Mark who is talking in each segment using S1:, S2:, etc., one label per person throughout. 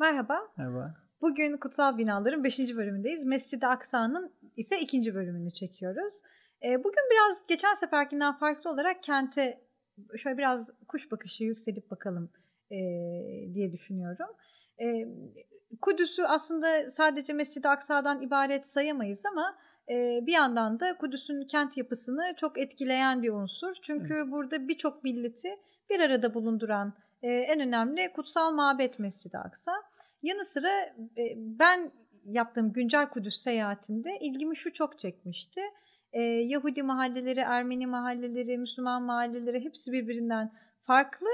S1: Merhaba. Merhaba. Bugün Kutsal Binaların 5. bölümündeyiz. Mescid-i Aksa'nın ise 2. bölümünü çekiyoruz. Ee, bugün biraz geçen seferkinden farklı olarak kente şöyle biraz kuş bakışı yükselip bakalım ee, diye düşünüyorum. Ee, Kudüs'ü aslında sadece Mescid-i Aksa'dan ibaret sayamayız ama e, bir yandan da Kudüs'ün kent yapısını çok etkileyen bir unsur. Çünkü evet. burada birçok milleti bir arada bulunduran e, en önemli kutsal mabet Mescid-i Aksa. Yanı sıra e, ben yaptığım güncel Kudüs seyahatinde ilgimi şu çok çekmişti. E, Yahudi mahalleleri, Ermeni mahalleleri, Müslüman mahalleleri hepsi birbirinden farklı.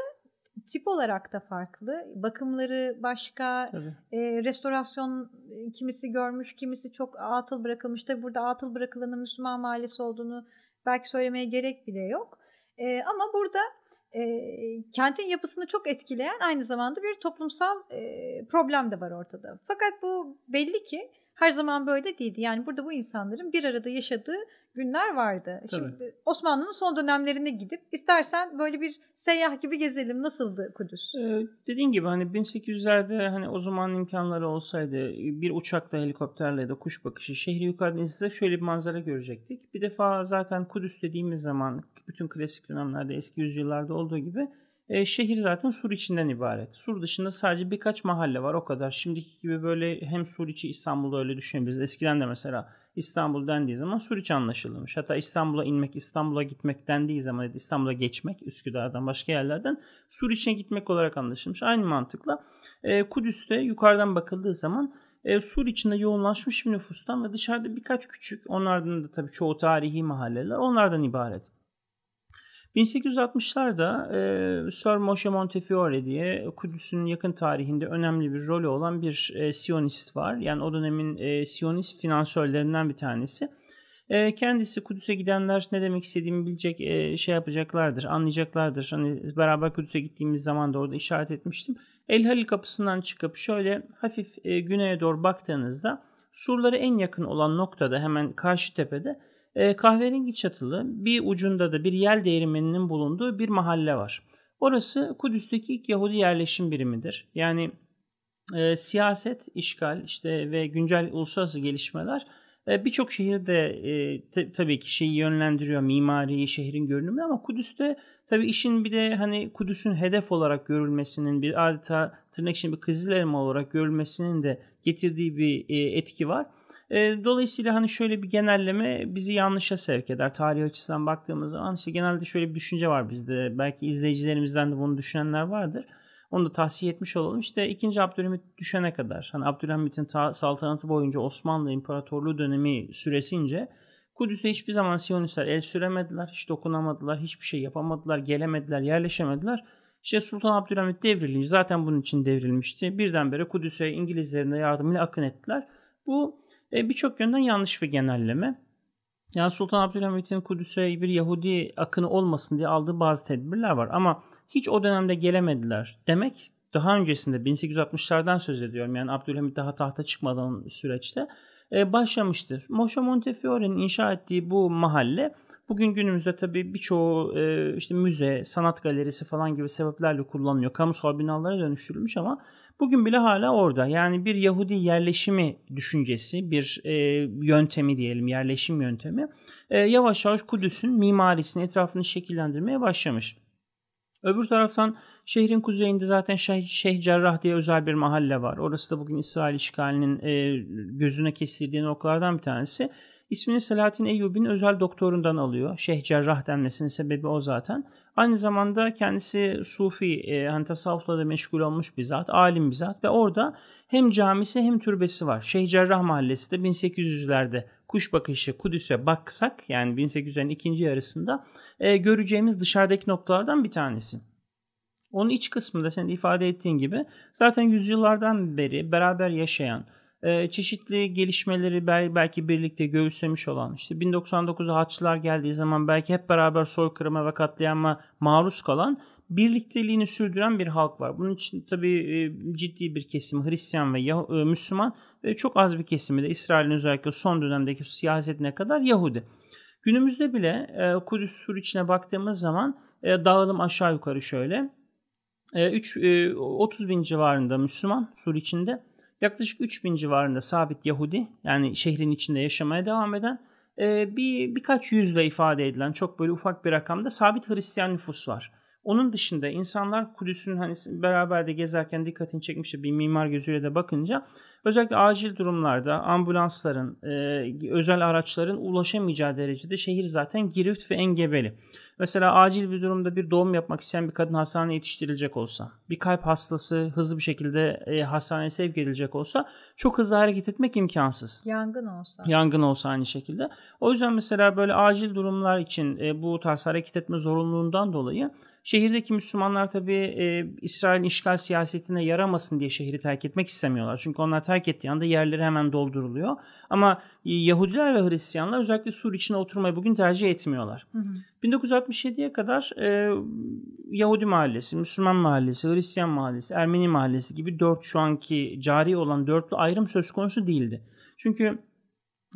S1: Tip olarak da farklı. Bakımları başka, e, restorasyon kimisi görmüş, kimisi çok atıl bırakılmış. Tabi burada atıl bırakılanın Müslüman mahallesi olduğunu belki söylemeye gerek bile yok. E, ama burada e, kentin yapısını çok etkileyen aynı zamanda bir toplumsal e, problem de var ortada. Fakat bu belli ki her zaman böyle değildi. Yani burada bu insanların bir arada yaşadığı günler vardı. Tabii. Şimdi Osmanlı'nın son dönemlerine gidip istersen böyle bir seyyah gibi gezelim. Nasıldı Kudüs? Ee,
S2: dediğin gibi hani 1800'lerde hani o zaman imkanları olsaydı bir uçakla helikopterle ya da kuş bakışı şehri yukarıdan izlese şöyle bir manzara görecektik. Bir defa zaten Kudüs dediğimiz zaman bütün klasik dönemlerde eski yüzyıllarda olduğu gibi e, şehir zaten sur içinden ibaret. Sur dışında sadece birkaç mahalle var o kadar. Şimdiki gibi böyle hem sur içi İstanbul'da öyle düşünebiliriz. Eskiden de mesela İstanbul dendiği zaman sur içi anlaşılmış. Hatta İstanbul'a inmek, İstanbul'a gitmek dendiği zaman İstanbul'a geçmek Üsküdar'dan başka yerlerden sur içine gitmek olarak anlaşılmış. Aynı mantıkla e, Kudüs'te yukarıdan bakıldığı zaman e, sur içinde yoğunlaşmış bir nüfustan ve dışarıda birkaç küçük onlardan da tabii çoğu tarihi mahalleler onlardan ibaret. 1860'larda e, Sir Moshe Montefiore diye Kudüs'ün yakın tarihinde önemli bir rolü olan bir e, Siyonist var. Yani o dönemin e, Siyonist finansörlerinden bir tanesi. E, kendisi Kudüs'e gidenler ne demek istediğimi bilecek e, şey yapacaklardır, anlayacaklardır. Hani beraber Kudüs'e gittiğimiz zaman da orada işaret etmiştim. El Halil kapısından çıkıp şöyle hafif e, güneye doğru baktığınızda surları en yakın olan noktada hemen karşı tepede e, kahverengi çatılı bir ucunda da bir yel değirmeninin bulunduğu bir mahalle var. Orası Kudüs'teki ilk Yahudi yerleşim birimidir. Yani e, siyaset, işgal işte ve güncel uluslararası gelişmeler e, birçok şehirde e, t- tabii ki şeyi yönlendiriyor mimariyi, şehrin görünümü ama Kudüs'te tabii işin bir de hani Kudüs'ün hedef olarak görülmesinin bir adeta tırnak içinde bir kızıl elma olarak görülmesinin de getirdiği bir e, etki var. E, dolayısıyla hani şöyle bir genelleme bizi yanlışa sevk eder. Tarih açısından baktığımız zaman işte genelde şöyle bir düşünce var bizde. Belki izleyicilerimizden de bunu düşünenler vardır. Onu da tahsiye etmiş olalım. İşte 2. Abdülhamit düşene kadar hani Abdülhamit'in ta- saltanatı boyunca Osmanlı İmparatorluğu dönemi süresince Kudüs'e hiçbir zaman Siyonistler el süremediler, hiç dokunamadılar, hiçbir şey yapamadılar, gelemediler, yerleşemediler. İşte Sultan Abdülhamit devrilince zaten bunun için devrilmişti. Birdenbire Kudüs'e İngilizlerin de yardımıyla akın ettiler. Bu e, birçok yönden yanlış bir genelleme. Yani Sultan Abdülhamit'in Kudüs'e bir Yahudi akını olmasın diye aldığı bazı tedbirler var ama hiç o dönemde gelemediler demek daha öncesinde 1860'lardan söz ediyorum. Yani Abdülhamit daha tahta çıkmadan süreçte e, başlamıştır. Moşa Montefiore'nin inşa ettiği bu mahalle bugün günümüzde tabii birçoğu e, işte müze, sanat galerisi falan gibi sebeplerle kullanılıyor. Kamusal binalara dönüştürülmüş ama bugün bile hala orada. Yani bir Yahudi yerleşimi düşüncesi, bir e, yöntemi diyelim, yerleşim yöntemi e, yavaş yavaş Kudüs'ün mimarisini, etrafını şekillendirmeye başlamış. Öbür taraftan şehrin kuzeyinde zaten Şeyh, Şeyh Cerrah diye özel bir mahalle var. Orası da bugün İsrail işgalinin e, gözüne kestirdiği noktalardan bir tanesi. İsmini Selahattin Eyyubi'nin özel doktorundan alıyor. Şeyh Cerrah denmesinin sebebi o zaten. Aynı zamanda kendisi Sufi, e, hani tasavvufla da meşgul olmuş bir zat, alim bir zat ve orada hem camisi hem türbesi var. Şeyh Cerrah Mahallesi de 1800'lerde kuş bakışı Kudüs'e baksak yani 1800'lerin ikinci yarısında e, göreceğimiz dışarıdaki noktalardan bir tanesi. Onun iç kısmında senin ifade ettiğin gibi zaten yüzyıllardan beri beraber yaşayan ee, çeşitli gelişmeleri belki birlikte göğüslemiş olan işte 1099'da Haçlılar geldiği zaman belki hep beraber soykırıma ve katliama maruz kalan birlikteliğini sürdüren bir halk var. Bunun için tabii e, ciddi bir kesim Hristiyan ve e, Müslüman ve çok az bir kesimi de İsrail'in özellikle son dönemdeki siyasetine kadar Yahudi. Günümüzde bile e, Kudüs Sur içine baktığımız zaman dağılım aşağı yukarı şöyle. 3, 30 bin civarında Müslüman Sur içinde yaklaşık 3000 civarında sabit Yahudi yani şehrin içinde yaşamaya devam eden e, bir birkaç yüzle ifade edilen çok böyle ufak bir rakamda sabit Hristiyan nüfus var. Onun dışında insanlar Kudüs'ün hani beraber de gezerken dikkatini çekmişti bir mimar gözüyle de bakınca Özellikle acil durumlarda ambulansların, e, özel araçların ulaşamayacağı derecede şehir zaten girift ve engebeli. Mesela acil bir durumda bir doğum yapmak isteyen bir kadın hastaneye yetiştirilecek olsa, bir kalp hastası hızlı bir şekilde e, hastaneye sevk edilecek olsa çok hızlı hareket etmek imkansız.
S1: Yangın olsa. Yangın
S2: olsa aynı şekilde. O yüzden mesela böyle acil durumlar için e, bu tarz hareket etme zorunluluğundan dolayı Şehirdeki Müslümanlar tabii e, İsrail'in işgal siyasetine yaramasın diye şehri terk etmek istemiyorlar. Çünkü onlar terk terk ettiği anda yerleri hemen dolduruluyor. Ama e, Yahudiler ve Hristiyanlar özellikle sur içine oturmayı bugün tercih etmiyorlar. Hı hı. 1967'ye kadar e, Yahudi mahallesi, Müslüman mahallesi, Hristiyan mahallesi, Ermeni mahallesi gibi dört şu anki cari olan dörtlü ayrım söz konusu değildi. Çünkü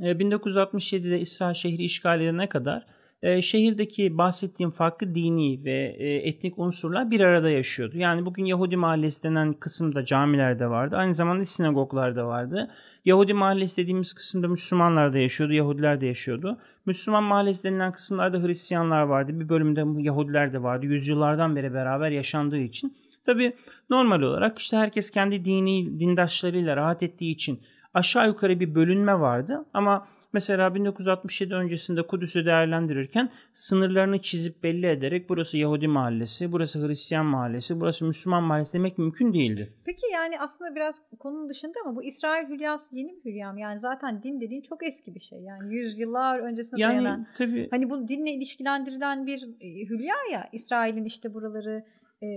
S2: e, 1967'de İsrail şehri işgal edene kadar e, şehirdeki bahsettiğim farklı dini ve e, etnik unsurlar bir arada yaşıyordu. Yani bugün Yahudi mahallesi denen kısımda camiler de vardı. Aynı zamanda sinagoglar da vardı. Yahudi mahallesi dediğimiz kısımda Müslümanlar da yaşıyordu, Yahudiler de yaşıyordu. Müslüman mahallesi denilen kısımlarda Hristiyanlar vardı. Bir bölümde Yahudiler de vardı. Yüzyıllardan beri beraber yaşandığı için. Tabi normal olarak işte herkes kendi dini dindaşlarıyla rahat ettiği için aşağı yukarı bir bölünme vardı. Ama mesela 1967 öncesinde Kudüs'ü değerlendirirken sınırlarını çizip belli ederek burası Yahudi mahallesi, burası Hristiyan mahallesi, burası Müslüman mahallesi demek mümkün değildi.
S1: Peki yani aslında biraz konunun dışında ama bu İsrail hülyası yeni bir hülya Yani zaten din dediğin çok eski bir şey. Yani yüzyıllar öncesine yani, dayanan. Tabii, hani bu dinle ilişkilendirilen bir e, hülya ya İsrail'in işte buraları e,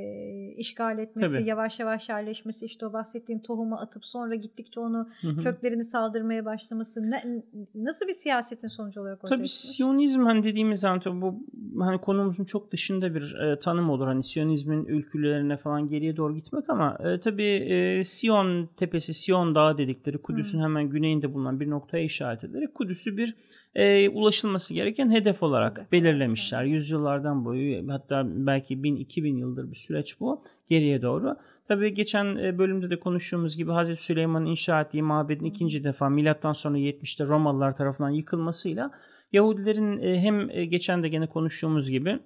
S1: işgal etmesi, Tabii. yavaş yavaş yerleşmesi, işte o bahsettiğin tohumu atıp sonra gittikçe onu hı hı. köklerini saldırmaya başlaması ne, nasıl bir siyasetin sonucu olarak ortaya Tabii çıkıyor?
S2: Siyonizm hani dediğimiz zaman hani bu hani konumuzun çok dışında bir e, tanım olur. Hani Siyonizmin ülkülerine falan geriye doğru gitmek ama e, tabii e, Siyon tepesi, Siyon dağı dedikleri Kudüs'ün hmm. hemen güneyinde bulunan bir noktaya işaret ederek Kudüs'ü bir e, ulaşılması gereken hedef olarak evet. belirlemişler. Evet. Yüzyıllardan boyu hatta belki 1000-2000 yıldır bir süreç bu geriye doğru. Tabii geçen e, bölümde de konuştuğumuz gibi Hazreti Süleyman'ın inşa ettiği mabedin ikinci defa milattan sonra 70'te Romalılar tarafından yıkılmasıyla Yahudilerin e, hem e, geçen de gene konuştuğumuz gibi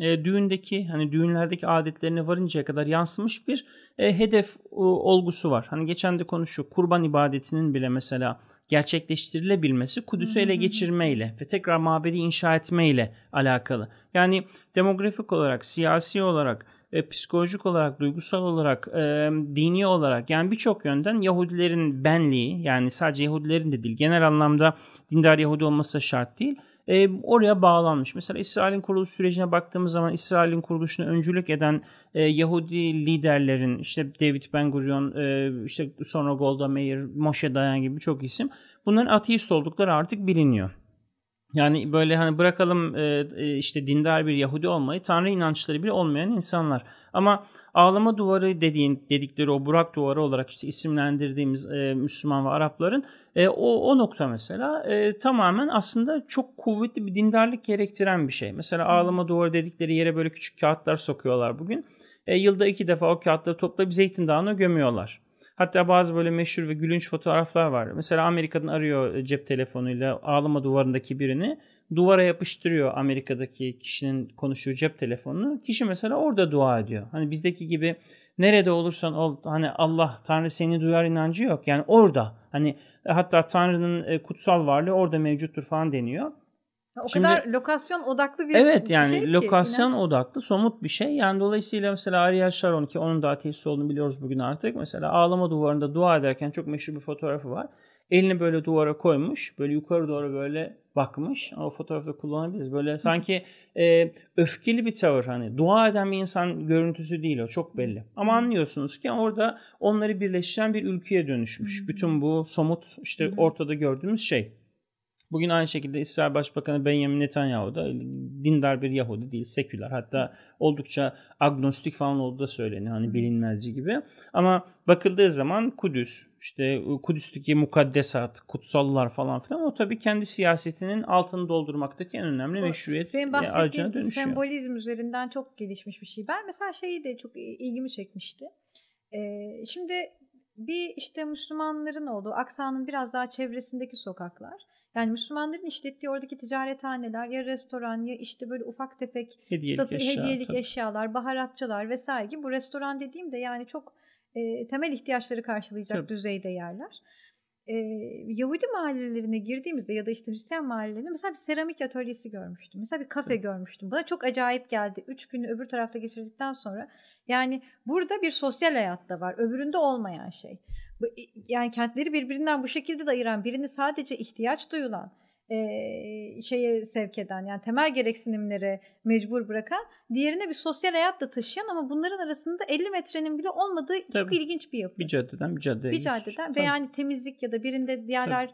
S2: düğündeki hani düğünlerdeki adetlerine varıncaya kadar yansımış bir hedef olgusu var. Hani geçen de konuştuk kurban ibadetinin bile mesela gerçekleştirilebilmesi Kudüs'ü ele geçirmeyle ve tekrar mabedi inşa etmeyle alakalı. Yani demografik olarak, siyasi olarak, e, psikolojik olarak, duygusal olarak, e, dini olarak yani birçok yönden Yahudilerin benliği yani sadece Yahudilerin de değil genel anlamda dindar Yahudi olması da şart değil e, oraya bağlanmış. Mesela İsrail'in kuruluş sürecine baktığımız zaman İsrail'in kuruluşuna öncülük eden e, Yahudi liderlerin işte David Ben Gurion, e, işte sonra Golda Meir, Moshe Dayan gibi çok isim bunların ateist oldukları artık biliniyor. Yani böyle hani bırakalım e, e, işte dindar bir Yahudi olmayı, Tanrı inançları bile olmayan insanlar. Ama ağlama duvarı dediğin dedikleri o Burak duvarı olarak işte isimlendirdiğimiz e, Müslüman ve Arapların o o nokta mesela tamamen aslında çok kuvvetli bir dindarlık gerektiren bir şey. Mesela ağlama duvarı dedikleri yere böyle küçük kağıtlar sokuyorlar bugün. E, yılda iki defa o kağıtları toplayıp Zeytin Dağı'na gömüyorlar. Hatta bazı böyle meşhur ve gülünç fotoğraflar var. Mesela Amerika'dan arıyor e, cep telefonuyla ağlama duvarındaki birini. Duvara yapıştırıyor Amerika'daki kişinin konuştuğu cep telefonunu. Kişi mesela orada dua ediyor. Hani bizdeki gibi nerede olursan ol hani Allah Tanrı seni duyar inancı yok. Yani orada hani e, hatta Tanrı'nın e, kutsal varlığı orada mevcuttur falan deniyor.
S1: O Şimdi, kadar lokasyon odaklı bir Evet yani şey lokasyon ki,
S2: odaklı somut bir şey. Yani dolayısıyla mesela Ariel Sharon ki onun da ateist olduğunu biliyoruz bugün artık. Mesela ağlama duvarında dua ederken çok meşhur bir fotoğrafı var. Elini böyle duvara koymuş. Böyle yukarı doğru böyle bakmış. O fotoğrafta kullanabiliriz. Böyle sanki e, öfkeli bir tavır hani dua eden bir insan görüntüsü değil o çok belli. Ama anlıyorsunuz ki orada onları birleştiren bir ülkeye dönüşmüş. Bütün bu somut işte ortada gördüğümüz şey. Bugün aynı şekilde İsrail Başbakanı Benjamin Netanyahu da dindar bir Yahudi değil, seküler. Hatta oldukça agnostik falan olduğu da söyleniyor. Hani bilinmezci gibi. Ama bakıldığı zaman Kudüs, işte ıı, Kudüs'teki mukaddesat, kutsallar falan filan o tabii kendi siyasetinin altını doldurmaktaki en önemli meşruiyet Senin e, bahsettiğin dönüşüyor.
S1: sembolizm üzerinden çok gelişmiş bir şey. Ben mesela şeyi de çok ilgimi çekmişti. Ee, şimdi bir işte Müslümanların olduğu Aksa'nın biraz daha çevresindeki sokaklar yani Müslümanların işlettiği oradaki ticarethaneler ya restoran ya işte böyle ufak tefek hediyelik, satı, eşya, hediyelik eşyalar, baharatçılar vesaire gibi bu restoran dediğim de yani çok e, temel ihtiyaçları karşılayacak tabii. düzeyde yerler. E, Yahudi mahallelerine girdiğimizde ya da işte Hristiyan mahallelerine mesela bir seramik atölyesi görmüştüm. Mesela bir kafe tabii. görmüştüm. Bana çok acayip geldi. Üç günü öbür tarafta geçirdikten sonra yani burada bir sosyal hayat da var. Öbüründe olmayan şey yani kentleri birbirinden bu şekilde de ayıran birini sadece ihtiyaç duyulan e, şeye sevk eden yani temel gereksinimlere mecbur bırakan diğerine bir sosyal hayat da taşıyan ama bunların arasında 50 metrenin bile olmadığı Tabii. çok ilginç bir yapı. Bir
S2: caddeden bir caddeye. Bir caddeden
S1: geçmiş. ve yani temizlik ya da birinde diğerler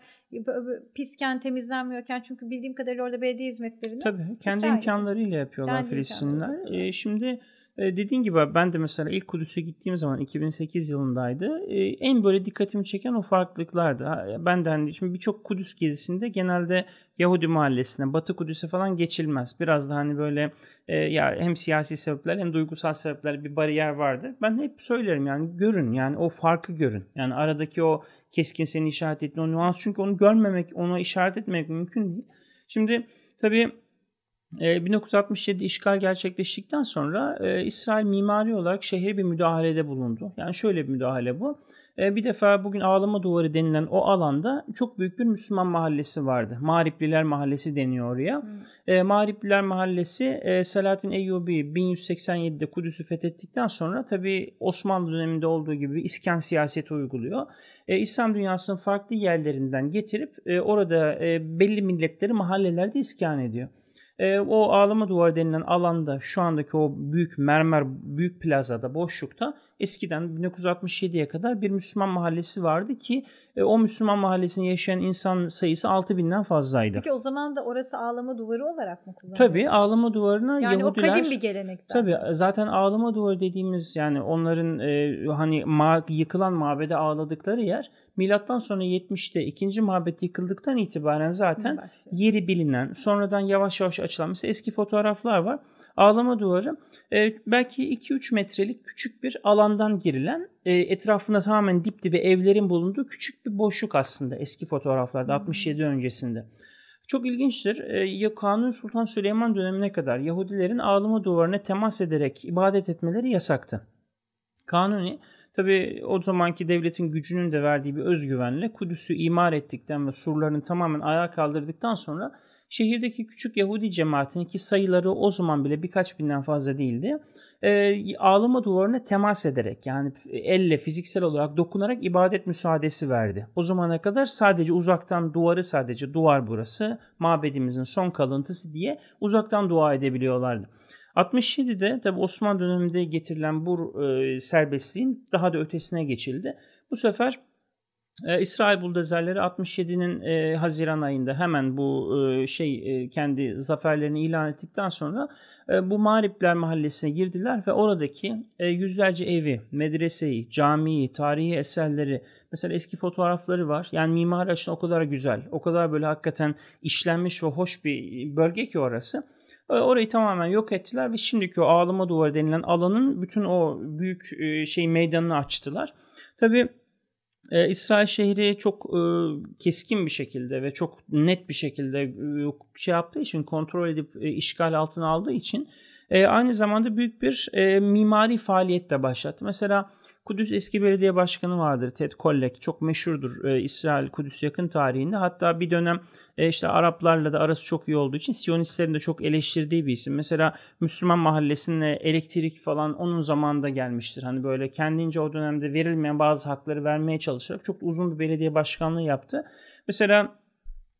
S1: Tabii. pisken temizlenmiyorken çünkü bildiğim kadarıyla orada belediye hizmetlerini. Tabii
S2: kendi imkanlarıyla yapıyorlar kendi Filistinliler. E, şimdi e, dediğin gibi ben de mesela ilk Kudüs'e gittiğim zaman 2008 yılındaydı. Ee, en böyle dikkatimi çeken o farklılıklardı. Ben de hani şimdi birçok Kudüs gezisinde genelde Yahudi mahallesine, Batı Kudüs'e falan geçilmez. Biraz da hani böyle e, ya hem siyasi sebepler hem duygusal sebepler bir bariyer vardı. Ben hep söylerim yani görün yani o farkı görün. Yani aradaki o keskin seni işaret ettiğin o nüans çünkü onu görmemek, ona işaret etmemek mümkün değil. Şimdi tabii 1967 ee, işgal gerçekleştikten sonra e, İsrail mimari olarak şehre bir müdahalede bulundu. Yani şöyle bir müdahale bu. E, bir defa bugün Ağlama Duvarı denilen o alanda çok büyük bir Müslüman mahallesi vardı. Mağripliler Mahallesi deniyor oraya. Hmm. E, Mağripliler Mahallesi e, Selahattin Eyyubi 1187'de Kudüs'ü fethettikten sonra tabii Osmanlı döneminde olduğu gibi isken siyaseti uyguluyor. E, İslam dünyasının farklı yerlerinden getirip e, orada e, belli milletleri mahallelerde iskan ediyor. E, o ağlama duvarı denilen alanda şu andaki o büyük mermer büyük plazada boşlukta eskiden 1967'ye kadar bir Müslüman mahallesi vardı ki e, o Müslüman mahallesinde yaşayan insan sayısı 6000'den fazlaydı. Peki
S1: o zaman da orası ağlama duvarı olarak mı kullanılıyor?
S2: Tabii ağlama duvarına yani Yahudiler... Yani o kadim bir gelenek zaten. Tabii zaten ağlama duvarı dediğimiz yani onların e, hani ma- yıkılan mabede ağladıkları yer Milattan sonra 70'te ikinci mabet yıkıldıktan itibaren zaten yeri bilinen, sonradan yavaş yavaş açılan mesela eski fotoğraflar var. Ağlama duvarı e, belki 2-3 metrelik küçük bir alandan girilen e, etrafında tamamen dip dibe evlerin bulunduğu küçük bir boşluk aslında eski fotoğraflarda hmm. 67 öncesinde. Çok ilginçtir. E, Kanun Sultan Süleyman dönemine kadar Yahudilerin ağlama duvarına temas ederek ibadet etmeleri yasaktı. Kanuni Tabi o zamanki devletin gücünün de verdiği bir özgüvenle Kudüs'ü imar ettikten ve surlarını tamamen ayağa kaldırdıktan sonra şehirdeki küçük Yahudi cemaatinin ki sayıları o zaman bile birkaç binden fazla değildi. E, ağlama duvarına temas ederek yani elle fiziksel olarak dokunarak ibadet müsaadesi verdi. O zamana kadar sadece uzaktan duvarı sadece duvar burası mabedimizin son kalıntısı diye uzaktan dua edebiliyorlardı. 67'de tabi Osmanlı döneminde getirilen bu e, serbestliğin daha da ötesine geçildi. Bu sefer e, İsrail buldozerleri 67'nin e, Haziran ayında hemen bu e, şey e, kendi zaferlerini ilan ettikten sonra e, bu Maripler Mahallesi'ne girdiler ve oradaki e, yüzlerce evi, medreseyi, camiyi, tarihi eserleri mesela eski fotoğrafları var. Yani mimari açıdan o kadar güzel, o kadar böyle hakikaten işlenmiş ve hoş bir bölge ki orası Orayı tamamen yok ettiler ve şimdiki o ağlama duvarı denilen alanın bütün o büyük e, şey meydanını açtılar. Tabii e, İsrail şehri çok e, keskin bir şekilde ve çok net bir şekilde e, şey yaptığı için kontrol edip e, işgal altına aldığı için e, aynı zamanda büyük bir e, mimari faaliyet de başlattı. Mesela Kudüs eski belediye başkanı vardır Ted Kollek. Çok meşhurdur e, İsrail Kudüs yakın tarihinde. Hatta bir dönem e, işte Araplarla da arası çok iyi olduğu için Siyonistlerin de çok eleştirdiği bir isim. Mesela Müslüman mahallesinde elektrik falan onun zamanında gelmiştir. Hani böyle kendince o dönemde verilmeyen bazı hakları vermeye çalışarak çok uzun bir belediye başkanlığı yaptı. Mesela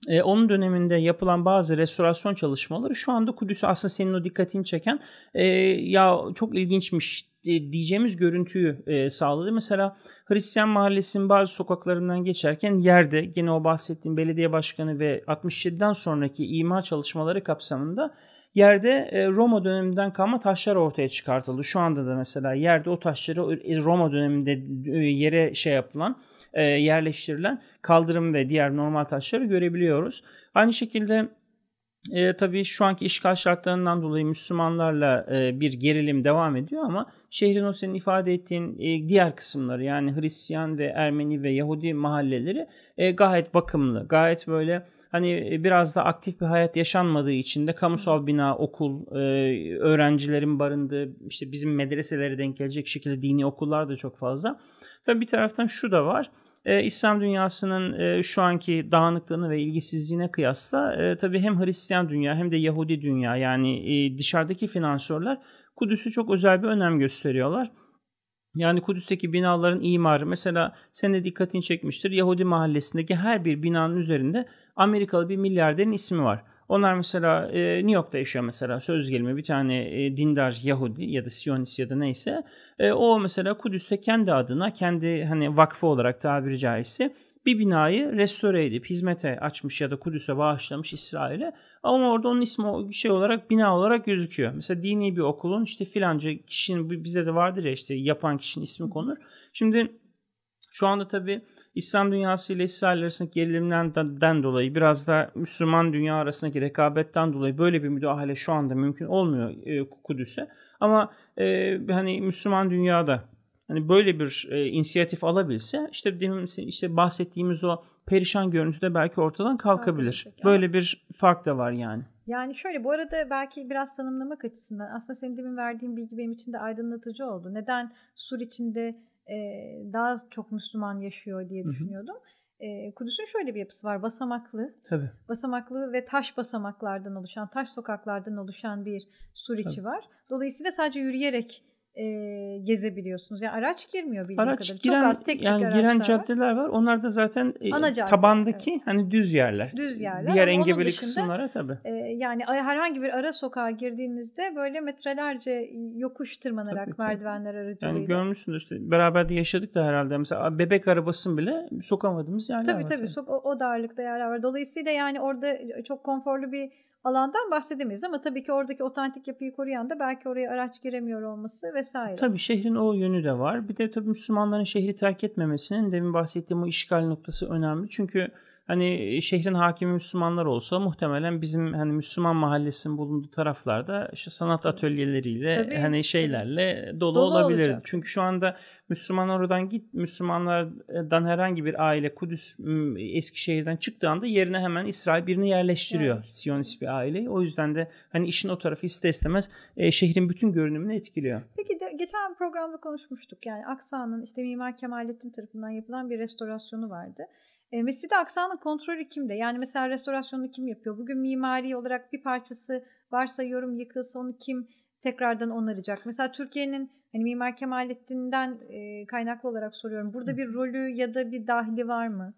S2: e, onun döneminde yapılan bazı restorasyon çalışmaları şu anda Kudüs'ü aslında senin o dikkatini çeken e, ya çok ilginçmiş diyeceğimiz görüntüyü e, sağladı. Mesela Hristiyan Mahallesi'nin bazı sokaklarından geçerken yerde gene o bahsettiğim belediye başkanı ve 67'den sonraki imar çalışmaları kapsamında yerde e, Roma döneminden kalma taşlar ortaya çıkartıldı. Şu anda da mesela yerde o taşları e, Roma döneminde e, yere şey yapılan e, yerleştirilen kaldırım ve diğer normal taşları görebiliyoruz. Aynı şekilde e, tabii şu anki işgal şartlarından dolayı Müslümanlarla e, bir gerilim devam ediyor ama şehrin o senin ifade ettiğin e, diğer kısımları yani Hristiyan ve Ermeni ve Yahudi mahalleleri e, gayet bakımlı, gayet böyle hani e, biraz da aktif bir hayat yaşanmadığı için de kamusal bina, okul, e, öğrencilerin barındığı, işte bizim medreselere denk gelecek şekilde dini okullar da çok fazla. Tabii bir taraftan şu da var e, İslam dünyasının e, şu anki dağınıklığını ve ilgisizliğine kıyasla e, tabii hem Hristiyan dünya hem de Yahudi dünya yani e, dışarıdaki finansörler Kudüs'ü çok özel bir önem gösteriyorlar. Yani Kudüs'teki binaların imarı mesela senin de dikkatini çekmiştir. Yahudi mahallesindeki her bir binanın üzerinde Amerikalı bir milyarderin ismi var. Onlar mesela e, New York'ta yaşıyor mesela söz gelimi bir tane e, dindar Yahudi ya da Siyonist ya da neyse e, o mesela Kudüs'te kendi adına kendi hani vakfı olarak tabiri caizse bir binayı restore edip hizmete açmış ya da Kudüs'e bağışlamış İsrail'e ama orada onun ismi şey olarak bina olarak gözüküyor. Mesela dini bir okulun işte filanca kişinin bizde de vardır ya işte yapan kişinin ismi konur. Şimdi şu anda tabii İslam dünyası ile İsrail arasındaki gerilimlerden dolayı biraz da Müslüman dünya arasındaki rekabetten dolayı böyle bir müdahale şu anda mümkün olmuyor e, Kudüs'e. Ama e, hani Müslüman dünyada hani böyle bir e, inisiyatif alabilse işte demin işte bahsettiğimiz o perişan görüntü de belki ortadan kalkabilir. Kalkacak, böyle ama. bir fark da var yani.
S1: Yani şöyle bu arada belki biraz tanımlamak açısından aslında senin demin verdiğin bilgi benim için de aydınlatıcı oldu. Neden sur içinde e, daha çok Müslüman yaşıyor diye düşünüyordum. Hı hı. E, Kudüs'ün şöyle bir yapısı var. Basamaklı. Tabii. Basamaklı ve taş basamaklardan oluşan, taş sokaklardan oluşan bir Suriçi Tabii. var. Dolayısıyla sadece yürüyerek e, gezebiliyorsunuz. Yani araç girmiyor bildiğim araç kadarıyla. Giren, Çok az teknik yani giren
S2: caddeler var. var. Onlar da zaten Ana cadde, tabandaki evet. hani düz yerler. Düz yerler. Diğer engebeli dışında, kısımlara tabii. E,
S1: yani herhangi bir ara sokağa girdiğinizde böyle metrelerce yokuş tırmanarak tabii, merdivenler aracılığıyla. Yani
S2: görmüşsünüz işte beraber de yaşadık da herhalde. Mesela bebek arabasını bile sokamadığımız yerler tabii, var. Tabii
S1: tabii. O, o darlıkta yerler var. Dolayısıyla yani orada çok konforlu bir alandan bahsedemeyiz ama tabii ki oradaki otantik yapıyı koruyan da belki oraya araç giremiyor olması vesaire. Tabii
S2: şehrin o yönü de var. Bir de tabii Müslümanların şehri terk etmemesinin demin bahsettiğim o işgal noktası önemli. Çünkü hani e, şehrin hakimi Müslümanlar olsa muhtemelen bizim hani Müslüman mahallesinin bulunduğu taraflarda işte sanat atölyeleriyle tabii, hani şeylerle tabii. dolu, dolu olabilir. Çünkü şu anda Müslüman oradan git Müslümanlardan herhangi bir aile Kudüs Eskişehir'den çıktığı anda yerine hemen İsrail birini yerleştiriyor. Evet. Siyonist bir aileyi. O yüzden de hani işin o tarafı ister istemez e, şehrin bütün görünümünü etkiliyor.
S1: Peki de, geçen programda konuşmuştuk yani Aksa'nın işte Mimar Kemalettin tarafından yapılan bir restorasyonu vardı. E, Mescid-i Aksa'nın kontrolü kimde? Yani mesela restorasyonu kim yapıyor? Bugün mimari olarak bir parçası varsa yorum yıkılsa onu kim tekrardan onaracak? Mesela Türkiye'nin hani Mimar Kemalettin'den e, kaynaklı olarak soruyorum. Burada bir rolü ya da bir dahili var mı?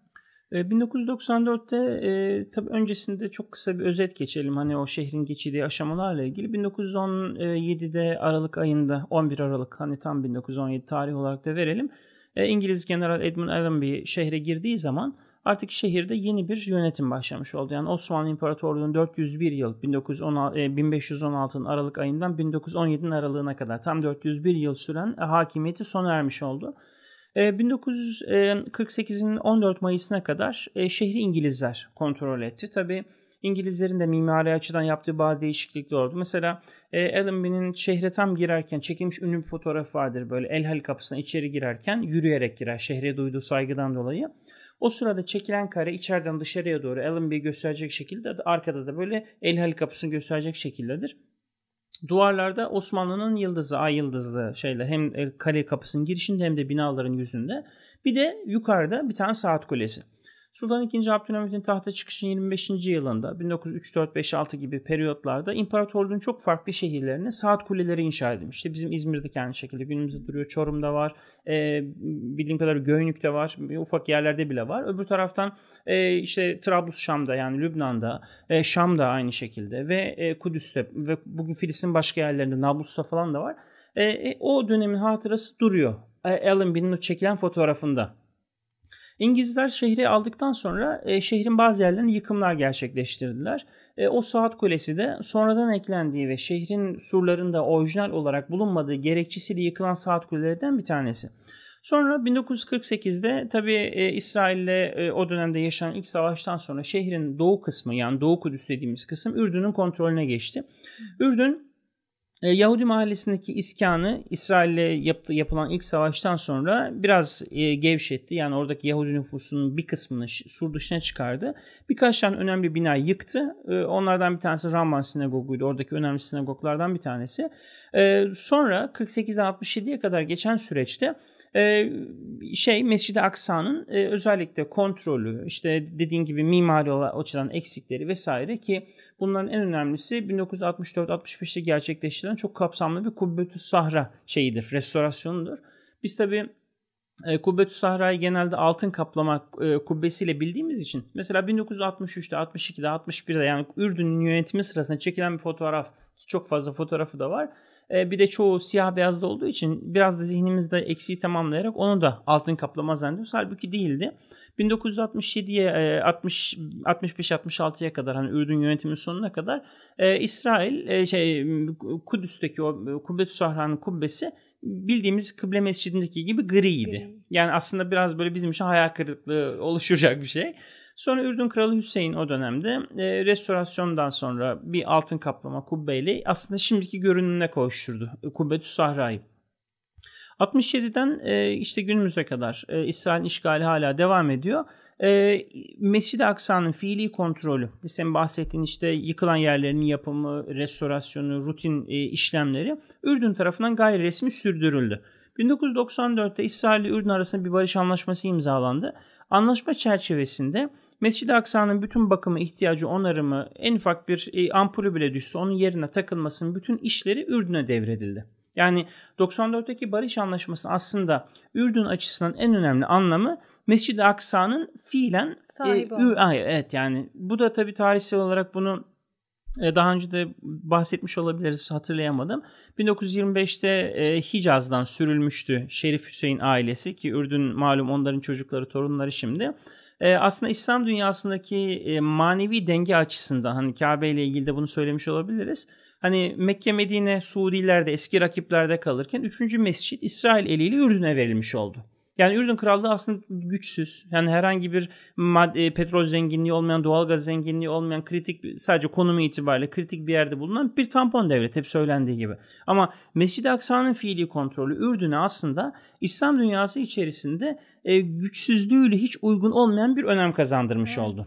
S2: 1994'te e, e, tabii öncesinde çok kısa bir özet geçelim hani o şehrin geçirdiği aşamalarla ilgili 1917'de Aralık ayında 11 Aralık hani tam 1917 tarih olarak da verelim e, İngiliz General Edmund Allenby şehre girdiği zaman artık şehirde yeni bir yönetim başlamış oldu. Yani Osmanlı İmparatorluğu'nun 401 yıl 1916, 1516'nın e, Aralık ayından 1917'nin Aralığına kadar tam 401 yıl süren hakimiyeti sona ermiş oldu. 1948'in e, 14 e, Mayıs'ına kadar şehri İngilizler kontrol etti. Tabi İngilizlerin de mimari açıdan yaptığı bazı değişiklikler oldu. Mesela Allenby'nin şehre tam girerken çekilmiş ünlü bir fotoğraf vardır. Böyle El Hal kapısına içeri girerken yürüyerek girer şehre duyduğu saygıdan dolayı. O sırada çekilen kare içeriden dışarıya doğru Allenby'i gösterecek şekilde arkada da böyle El Hal kapısını gösterecek şekildedir. Duvarlarda Osmanlı'nın yıldızı, ay yıldızlı şeyler hem kale kapısının girişinde hem de binaların yüzünde. Bir de yukarıda bir tane saat kulesi. Sultan II. Abdülhamit'in tahta çıkışının 25. yılında 1934-56 gibi periyotlarda imparatorluğun çok farklı şehirlerine saat kuleleri inşa edilmişti. Bizim İzmir'deki aynı şekilde günümüzde duruyor. Çorum'da var. E, bildiğim kadar Göynük'te var. Ufak yerlerde bile var. Öbür taraftan e, işte Trablus Şam'da yani Lübnan'da, e, Şam'da aynı şekilde ve e, Kudüs'te ve bugün Filistin başka yerlerinde Nablus'ta falan da var. E, e, o dönemin hatırası duruyor. E, Allenby'nin çekilen fotoğrafında. İngilizler şehri aldıktan sonra e, şehrin bazı yerlerinde yıkımlar gerçekleştirdiler. E, o saat kulesi de sonradan eklendiği ve şehrin surlarında orijinal olarak bulunmadığı gerekçesiyle yıkılan saat kulelerinden bir tanesi. Sonra 1948'de tabi e, İsrail'le e, o dönemde yaşanan ilk savaştan sonra şehrin doğu kısmı yani Doğu Kudüs dediğimiz kısım Ürdün'ün kontrolüne geçti. Ürdün e, Yahudi mahallesindeki iskanı İsrail'le yap, yapılan ilk savaştan sonra biraz e, gevşetti. Yani oradaki Yahudi nüfusunun bir kısmını sur dışına çıkardı. Birkaç tane önemli bina yıktı. E, onlardan bir tanesi Ramban sinagoguydu. Oradaki önemli sinagoglardan bir tanesi. E, sonra 48'den 67'ye kadar geçen süreçte ee, şey Mescid-i Aksa'nın e, özellikle kontrolü işte dediğin gibi mimari açıdan eksikleri vesaire ki bunların en önemlisi 1964-65'te gerçekleştirilen çok kapsamlı bir Kubbetü Sahra şeyidir, restorasyonudur. Biz tabii e, Kubbetü Sahra'yı genelde altın kaplama e, kubbesiyle bildiğimiz için mesela 1963'te, 62'de, 61'de yani Ürdün'ün yönetimi sırasında çekilen bir fotoğraf ki çok fazla fotoğrafı da var. E, bir de çoğu siyah beyazda olduğu için biraz da zihnimizde eksiği tamamlayarak onu da altın kaplama zannediyoruz. Halbuki değildi. 1967'ye 60 65 66'ya kadar hani Ürdün yönetimin sonuna kadar e, İsrail e, şey Kudüs'teki o e, Kubbetü Sahra'nın kubbesi bildiğimiz kıble mescidindeki gibi griydi. Yani aslında biraz böyle bizim için hayal kırıklığı oluşacak bir şey. Sonra Ürdün Kralı Hüseyin o dönemde e, restorasyondan sonra bir altın kaplama kubbeyle aslında şimdiki görünümüne kavuşturdu. E, Kubbetü Sahra'yı. 67'den e, işte günümüze kadar e, İsrail işgali hala devam ediyor. E, Mescid-i Aksa'nın fiili kontrolü, sen bahsettiğin işte yıkılan yerlerin yapımı, restorasyonu, rutin e, işlemleri Ürdün tarafından gayri resmi sürdürüldü. 1994'te İsrail ile Ürdün arasında bir barış anlaşması imzalandı. Anlaşma çerçevesinde Mescid-i Aksa'nın bütün bakımı, ihtiyacı, onarımı, en ufak bir e, ampulü bile düşse onun yerine takılmasının bütün işleri Ürdün'e devredildi. Yani 94'teki barış anlaşması aslında Ürdün açısından en önemli anlamı Mescid-i Aksa'nın fiilen e, sahibi. E, evet yani bu da tabii tarihsel olarak bunu e, daha önce de bahsetmiş olabiliriz hatırlayamadım. 1925'te e, Hicaz'dan sürülmüştü Şerif Hüseyin ailesi ki Ürdün malum onların çocukları torunları şimdi. E, aslında İslam dünyasındaki manevi denge açısından hani Kabe ile ilgili de bunu söylemiş olabiliriz. Hani Mekke, Medine, Suudi'lerde eski rakiplerde kalırken 3. mescit İsrail eliyle Ürdün'e verilmiş oldu. Yani Ürdün Krallığı aslında güçsüz. Yani herhangi bir madde, petrol zenginliği olmayan, doğalgaz zenginliği olmayan, kritik sadece konumu itibariyle kritik bir yerde bulunan bir tampon devlet hep söylendiği gibi. Ama Mescid-i Aksa'nın fiili kontrolü Ürdün'e aslında İslam dünyası içerisinde e, güçsüzlüğüyle hiç uygun olmayan bir önem kazandırmış evet, oldu.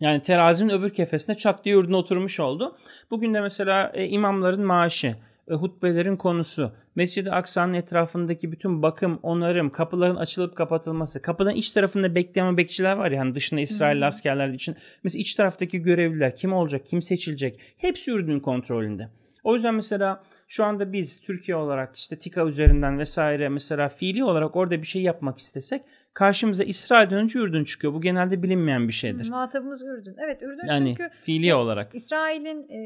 S2: Yani terazinin öbür kefesine çat diye Ürdün'e oturmuş oldu. Bugün de mesela e, imamların maaşı hutbelerin konusu. Mescid-i Aksa'nın etrafındaki bütün bakım, onarım, kapıların açılıp kapatılması. Kapıdan iç tarafında bekleyen bekçiler var yani dışında İsrail askerler için. Mesela iç taraftaki görevliler kim olacak, kim seçilecek? Hepsi Ürdün kontrolünde. O yüzden mesela şu anda biz Türkiye olarak işte TİKA üzerinden vesaire mesela fiili olarak orada bir şey yapmak istesek karşımıza İsrail önce Ürdün çıkıyor. Bu genelde bilinmeyen bir şeydir. Hı,
S1: muhatabımız Ürdün. Evet Ürdün yani, çünkü
S2: fiili olarak.
S1: İsrail'in e,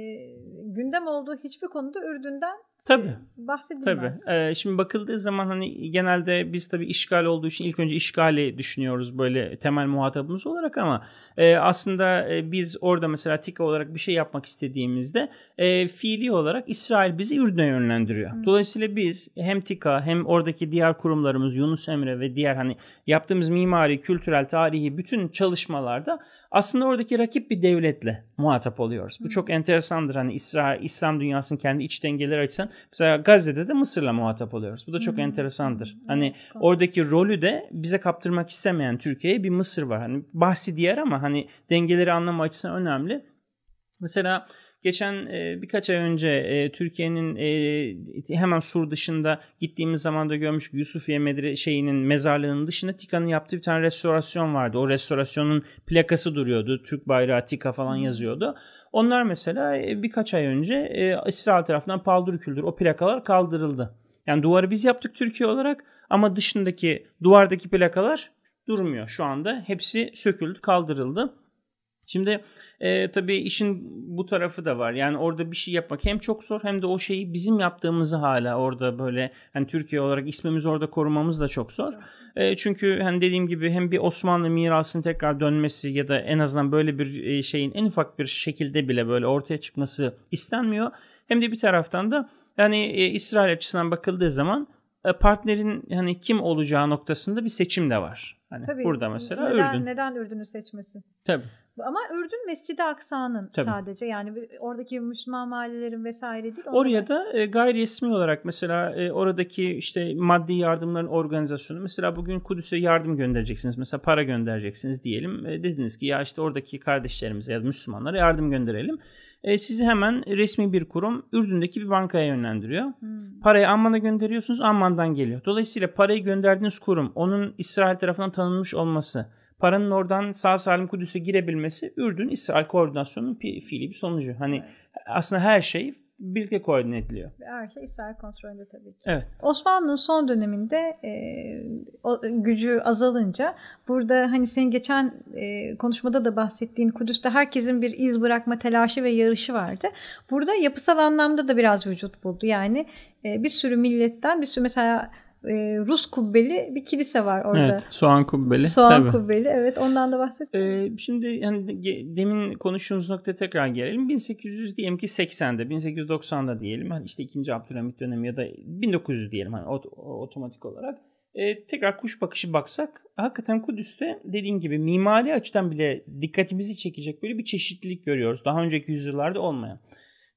S1: gündem olduğu hiçbir konuda Ürdün'den e, Tabii. Bahsedilmez.
S2: Tabii. Ee, şimdi bakıldığı zaman hani genelde biz tabii işgal olduğu için ilk önce işgali düşünüyoruz böyle temel muhatabımız olarak ama e, aslında e, biz orada mesela TİKA olarak bir şey yapmak istediğimizde e, fiili olarak İsrail bizi Ürdün'e yönlendiriyor. Hı. Dolayısıyla biz hem TİKA hem oradaki diğer kurumlarımız Yunus Emre ve diğer hani yaptığımız mimari, kültürel, tarihi bütün çalışmalarda aslında oradaki rakip bir devletle muhatap oluyoruz. Bu çok enteresandır. Hani İsra, İslam dünyasının kendi iç dengeleri açısından mesela Gazze'de de Mısır'la muhatap oluyoruz. Bu da çok enteresandır. Hani oradaki rolü de bize kaptırmak istemeyen Türkiye'ye bir Mısır var. Hani bahsi diğer ama hani dengeleri anlam açısından önemli. Mesela Geçen e, birkaç ay önce e, Türkiye'nin e, hemen sur dışında gittiğimiz zaman da görmüş Yusufiye Medre şeyinin mezarlığının dışında Tika'nın yaptığı bir tane restorasyon vardı. O restorasyonun plakası duruyordu. Türk bayrağı Tika falan hmm. yazıyordu. Onlar mesela e, birkaç ay önce e, İsrail tarafından paldır küldür o plakalar kaldırıldı. Yani duvarı biz yaptık Türkiye olarak ama dışındaki duvardaki plakalar durmuyor şu anda. Hepsi söküldü, kaldırıldı. Şimdi e, tabii işin bu tarafı da var. Yani orada bir şey yapmak hem çok zor hem de o şeyi bizim yaptığımızı hala orada böyle hani Türkiye olarak ismimizi orada korumamız da çok zor. E, çünkü hani dediğim gibi hem bir Osmanlı mirasının tekrar dönmesi ya da en azından böyle bir e, şeyin en ufak bir şekilde bile böyle ortaya çıkması istenmiyor. Hem de bir taraftan da yani e, İsrail açısından bakıldığı zaman e, partnerin hani kim olacağı noktasında bir seçim de var.
S1: Hani Tabii, burada mesela neden, Ürdün. Neden Ürdün'ü seçmesi? Tabii. Ama Ürdün Mescid-i Aksa'nın Tabii. sadece yani oradaki Müslüman mahallelerin vesaire değil. Oraya
S2: da e, gayri resmi olarak mesela e, oradaki işte maddi yardımların organizasyonu mesela bugün Kudüs'e yardım göndereceksiniz mesela para göndereceksiniz diyelim. E, dediniz ki ya işte oradaki kardeşlerimize ya da Müslümanlara yardım gönderelim e, sizi hemen resmi bir kurum Ürdün'deki bir bankaya yönlendiriyor. Hmm. Parayı Amman'a gönderiyorsunuz Amman'dan geliyor. Dolayısıyla parayı gönderdiğiniz kurum onun İsrail tarafından tanınmış olması paranın oradan sağ salim Kudüs'e girebilmesi Ürdün İsrail koordinasyonunun fiili bir sonucu. Hani evet. aslında her şey birlikte koordine ediliyor.
S1: Her şey İsrail kontrolünde tabii ki. Evet. Osmanlı'nın son döneminde e, o, gücü azalınca burada hani senin geçen e, konuşmada da bahsettiğin Kudüs'te herkesin bir iz bırakma telaşı ve yarışı vardı. Burada yapısal anlamda da biraz vücut buldu. Yani e, bir sürü milletten bir sürü mesela e, Rus kubbeli bir kilise var orada. Evet, Soğan kubbeli. Soğan tabii. kubbeli. Evet, ondan da bahset. Ee, şimdi yani demin konuştuğumuz noktaya
S2: tekrar gelelim. 1800 diyelim ki 80'de, 1890'da diyelim. Hani işte 2. Abdülhamit dönemi ya da 1900 diyelim hani ot- otomatik olarak. Ee, tekrar kuş bakışı baksak hakikaten Kudüs'te dediğin gibi mimari açıdan bile dikkatimizi çekecek böyle bir çeşitlilik görüyoruz. Daha önceki yüzyıllarda olmayan.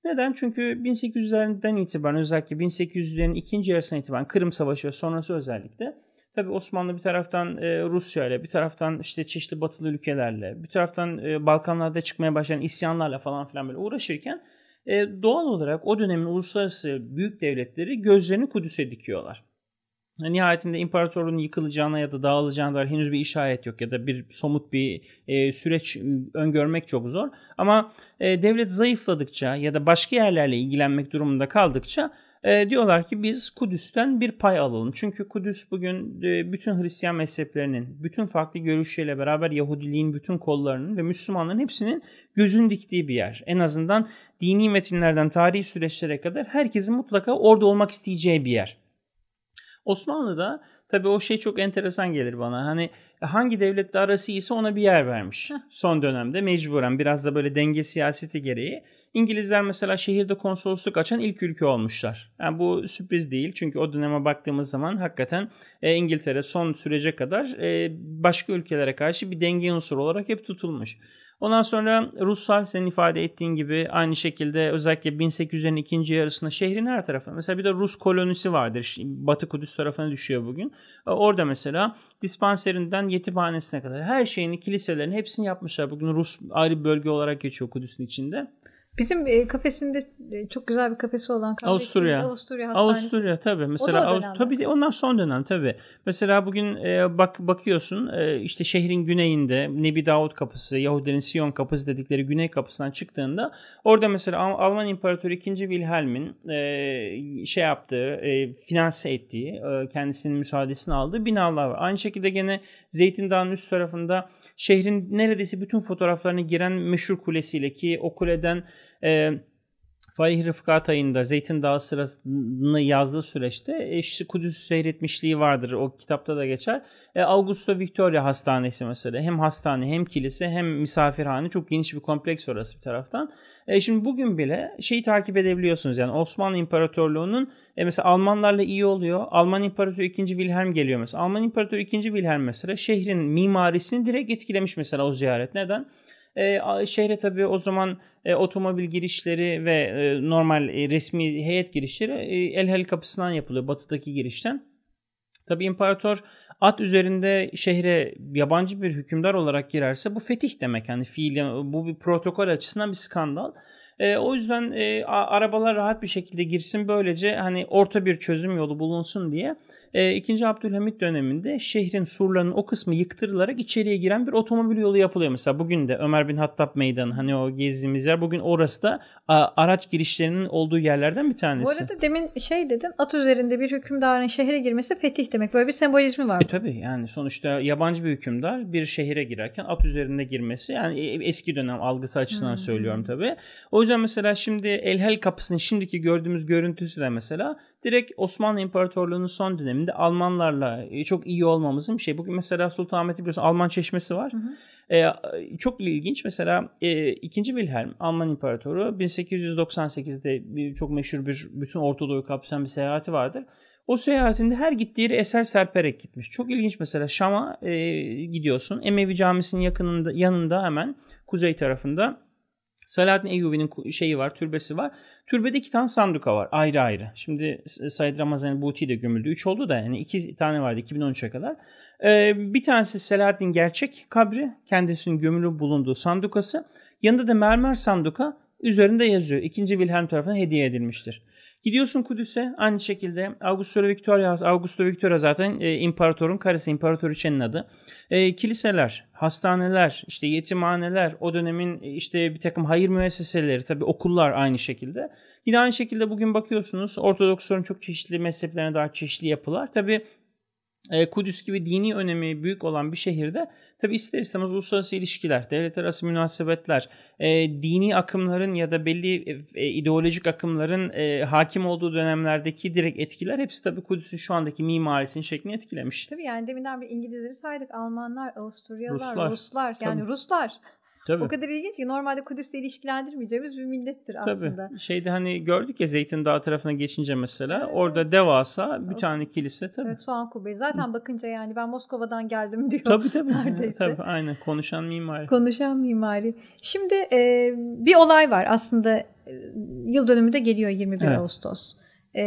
S2: Neden? Çünkü 1800'lerden itibaren özellikle 1800'lerin ikinci yarısından itibaren Kırım Savaşı ve sonrası özellikle Tabii Osmanlı bir taraftan e, Rusya ile, bir taraftan işte çeşitli batılı ülkelerle, bir taraftan e, Balkanlarda çıkmaya başlayan isyanlarla falan filan böyle uğraşırken e, doğal olarak o dönemin uluslararası büyük devletleri gözlerini Kudüs'e dikiyorlar nihayetinde imparatorluğun yıkılacağına ya da dağılacağına dair henüz bir işaret yok ya da bir somut bir e, süreç ıı, öngörmek çok zor. Ama e, devlet zayıfladıkça ya da başka yerlerle ilgilenmek durumunda kaldıkça e, diyorlar ki biz Kudüs'ten bir pay alalım. Çünkü Kudüs bugün e, bütün Hristiyan mezheplerinin, bütün farklı görüşleriyle beraber Yahudiliğin bütün kollarının ve Müslümanların hepsinin gözün diktiği bir yer. En azından dini metinlerden tarihi süreçlere kadar herkesin mutlaka orada olmak isteyeceği bir yer. Osmanlı'da tabii o şey çok enteresan gelir bana. Hani hangi devlet devletle arası ise ona bir yer vermiş. Son dönemde mecburen biraz da böyle denge siyaseti gereği İngilizler mesela şehirde konsolosluk açan ilk ülke olmuşlar. Yani bu sürpriz değil çünkü o döneme baktığımız zaman hakikaten e, İngiltere son sürece kadar e, başka ülkelere karşı bir denge unsuru olarak hep tutulmuş. Ondan sonra Ruslar senin ifade ettiğin gibi aynı şekilde özellikle 1800'lerin ikinci yarısında şehrin her tarafında, mesela bir de Rus kolonisi vardır. Batı Kudüs tarafına düşüyor bugün. E, orada mesela dispanserinden yetimhanesine kadar her şeyini kiliselerin hepsini yapmışlar. Bugün Rus ayrı bir bölge olarak geçiyor Kudüs'ün içinde.
S1: Bizim e, kafesinde e, çok güzel bir kafesi olan Avusturya. Avusturya Hastanesi. Avusturya tabii. Mesela Avust
S2: tabii onlar son dönem tabii. Mesela bugün e, bak bakıyorsun işte şehrin güneyinde Nebi Davut kapısı, Yahudilerin Siyon kapısı dedikleri güney kapısından çıktığında orada mesela Alman İmparatoru 2. Wilhelm'in şey yaptığı, finanse ettiği, kendisinin müsaadesini aldığı binalar var. Aynı şekilde gene Zeytin Dağı'nın üst tarafında şehrin neredeyse bütün fotoğraflarını giren meşhur kulesiyle ki o kuleden e, Fatih Rıfkı Atay'ın Zeytin Dağı sırasını yazdığı süreçte e, işte Kudüs seyretmişliği vardır. O kitapta da geçer. E, Augusto Victoria Hastanesi mesela. Hem hastane hem kilise hem misafirhane. Çok geniş bir kompleks orası bir taraftan. E, şimdi bugün bile şeyi takip edebiliyorsunuz. Yani Osmanlı İmparatorluğu'nun e, mesela Almanlarla iyi oluyor. Alman İmparatoru II. Wilhelm geliyor mesela. Alman İmparatoru II. Wilhelm mesela şehrin mimarisini direkt etkilemiş mesela o ziyaret. Neden? E, şehre tabii o zaman e, otomobil girişleri ve e, normal e, resmi heyet girişleri e, El Hel kapısından yapılıyor. Batıdaki girişten. Tabi imparator at üzerinde şehre yabancı bir hükümdar olarak girerse bu fetih demek. Yani fiilen bu bir protokol açısından bir skandal. E, o yüzden e, arabalar rahat bir şekilde girsin böylece hani orta bir çözüm yolu bulunsun diye e, ee, 2. Abdülhamit döneminde şehrin surlarının o kısmı yıktırılarak içeriye giren bir otomobil yolu yapılıyor. Mesela bugün de Ömer bin Hattab Meydanı hani o gezdiğimiz yer bugün orası da araç girişlerinin olduğu yerlerden bir tanesi. Bu arada
S1: demin şey dedim at üzerinde bir hükümdarın şehre girmesi fetih demek. Böyle bir sembolizmi var. E, tabii
S2: yani sonuçta yabancı bir hükümdar bir şehire girerken at üzerinde girmesi yani e, e, eski dönem algısı açısından hmm. söylüyorum tabii. O yüzden mesela şimdi El Hel kapısının şimdiki gördüğümüz görüntüsü de mesela direkt Osmanlı İmparatorluğu'nun son döneminde Almanlarla e, çok iyi olmamızın bir şey. Bugün mesela Sultanahmet'i biliyorsun Alman çeşmesi var. Hı hı. Ee, çok ilginç mesela e, 2. Wilhelm Alman İmparatoru 1898'de bir, çok meşhur bir bütün Orta Doğu kapsayan bir seyahati vardır. O seyahatinde her gittiği yere eser serperek gitmiş. Çok ilginç mesela Şam'a e, gidiyorsun. Emevi Camisi'nin yakınında yanında hemen kuzey tarafında Selahattin Eyyubi'nin şeyi var, türbesi var. Türbede iki tane sanduka var ayrı ayrı. Şimdi Said Ramazan Buti de gömüldü. Üç oldu da yani iki tane vardı 2013'e kadar. Ee, bir tanesi Selahattin Gerçek kabri. Kendisinin gömülü bulunduğu sandukası. Yanında da mermer sanduka üzerinde yazıyor. İkinci Wilhelm tarafından hediye edilmiştir. Gidiyorsun Kudüs'e aynı şekilde Augusto Victoria, Augusto Victoria zaten e, imparatorun karısı, imparatoriçenin adı. E, kiliseler, hastaneler, işte yetimhaneler, o dönemin e, işte bir takım hayır müesseseleri, tabi okullar aynı şekilde. Yine aynı şekilde bugün bakıyorsunuz Ortodoksların çok çeşitli mezheplerine daha çeşitli yapılar. tabi. E, Kudüs gibi dini önemi büyük olan bir şehirde tabi ister istemez uluslararası ilişkiler, devletler arası münasebetler, e, dini akımların ya da belli e, ideolojik akımların e, hakim olduğu dönemlerdeki direkt etkiler hepsi tabi Kudüs'ün şu andaki mimarisinin şeklini etkilemiş.
S1: Tabi yani deminden bir İngilizleri saydık, Almanlar, Avusturyalılar, Ruslar, Ruslar yani tabii. Ruslar Tabii. O kadar ilginç ki normalde Kudüs'le ilişkilendirmeyeceğimiz bir millettir aslında. Tabii.
S2: Şeyde hani gördük ya Zeytin Dağı tarafına geçince mesela evet. orada devasa bir o, tane kilise tabii. Evet
S1: Soğan Kubbeli. Zaten bakınca yani ben Moskova'dan geldim diyor.
S2: Tabii tabii. Neredeyse. Tabii aynen konuşan mimari.
S1: Konuşan mimari. Şimdi e, bir olay var aslında yıl dönümü de geliyor 21 evet. Ağustos. E,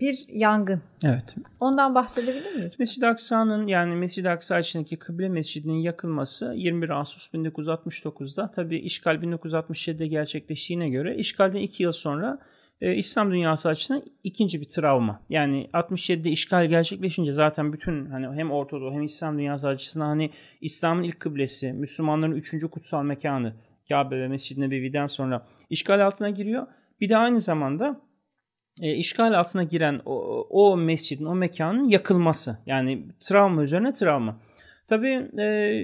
S1: bir yangın. Evet. Ondan bahsedebilir miyiz?
S2: Mescid-i Aksa'nın yani Mescid-i Aksa içindeki kıble mescidinin yakılması 21 Ağustos 1969'da tabi işgal 1967'de gerçekleştiğine göre işgalden iki yıl sonra e, İslam dünyası açısından ikinci bir travma. Yani 67'de işgal gerçekleşince zaten bütün hani hem Ortadoğu hem İslam dünyası açısından hani İslam'ın ilk kıblesi, Müslümanların üçüncü kutsal mekanı Kabe ve Mescid-i Nebevi'den sonra işgal altına giriyor. Bir de aynı zamanda e, işgal altına giren o, o mescidin, o mekanın yakılması. Yani travma üzerine travma. Tabii e,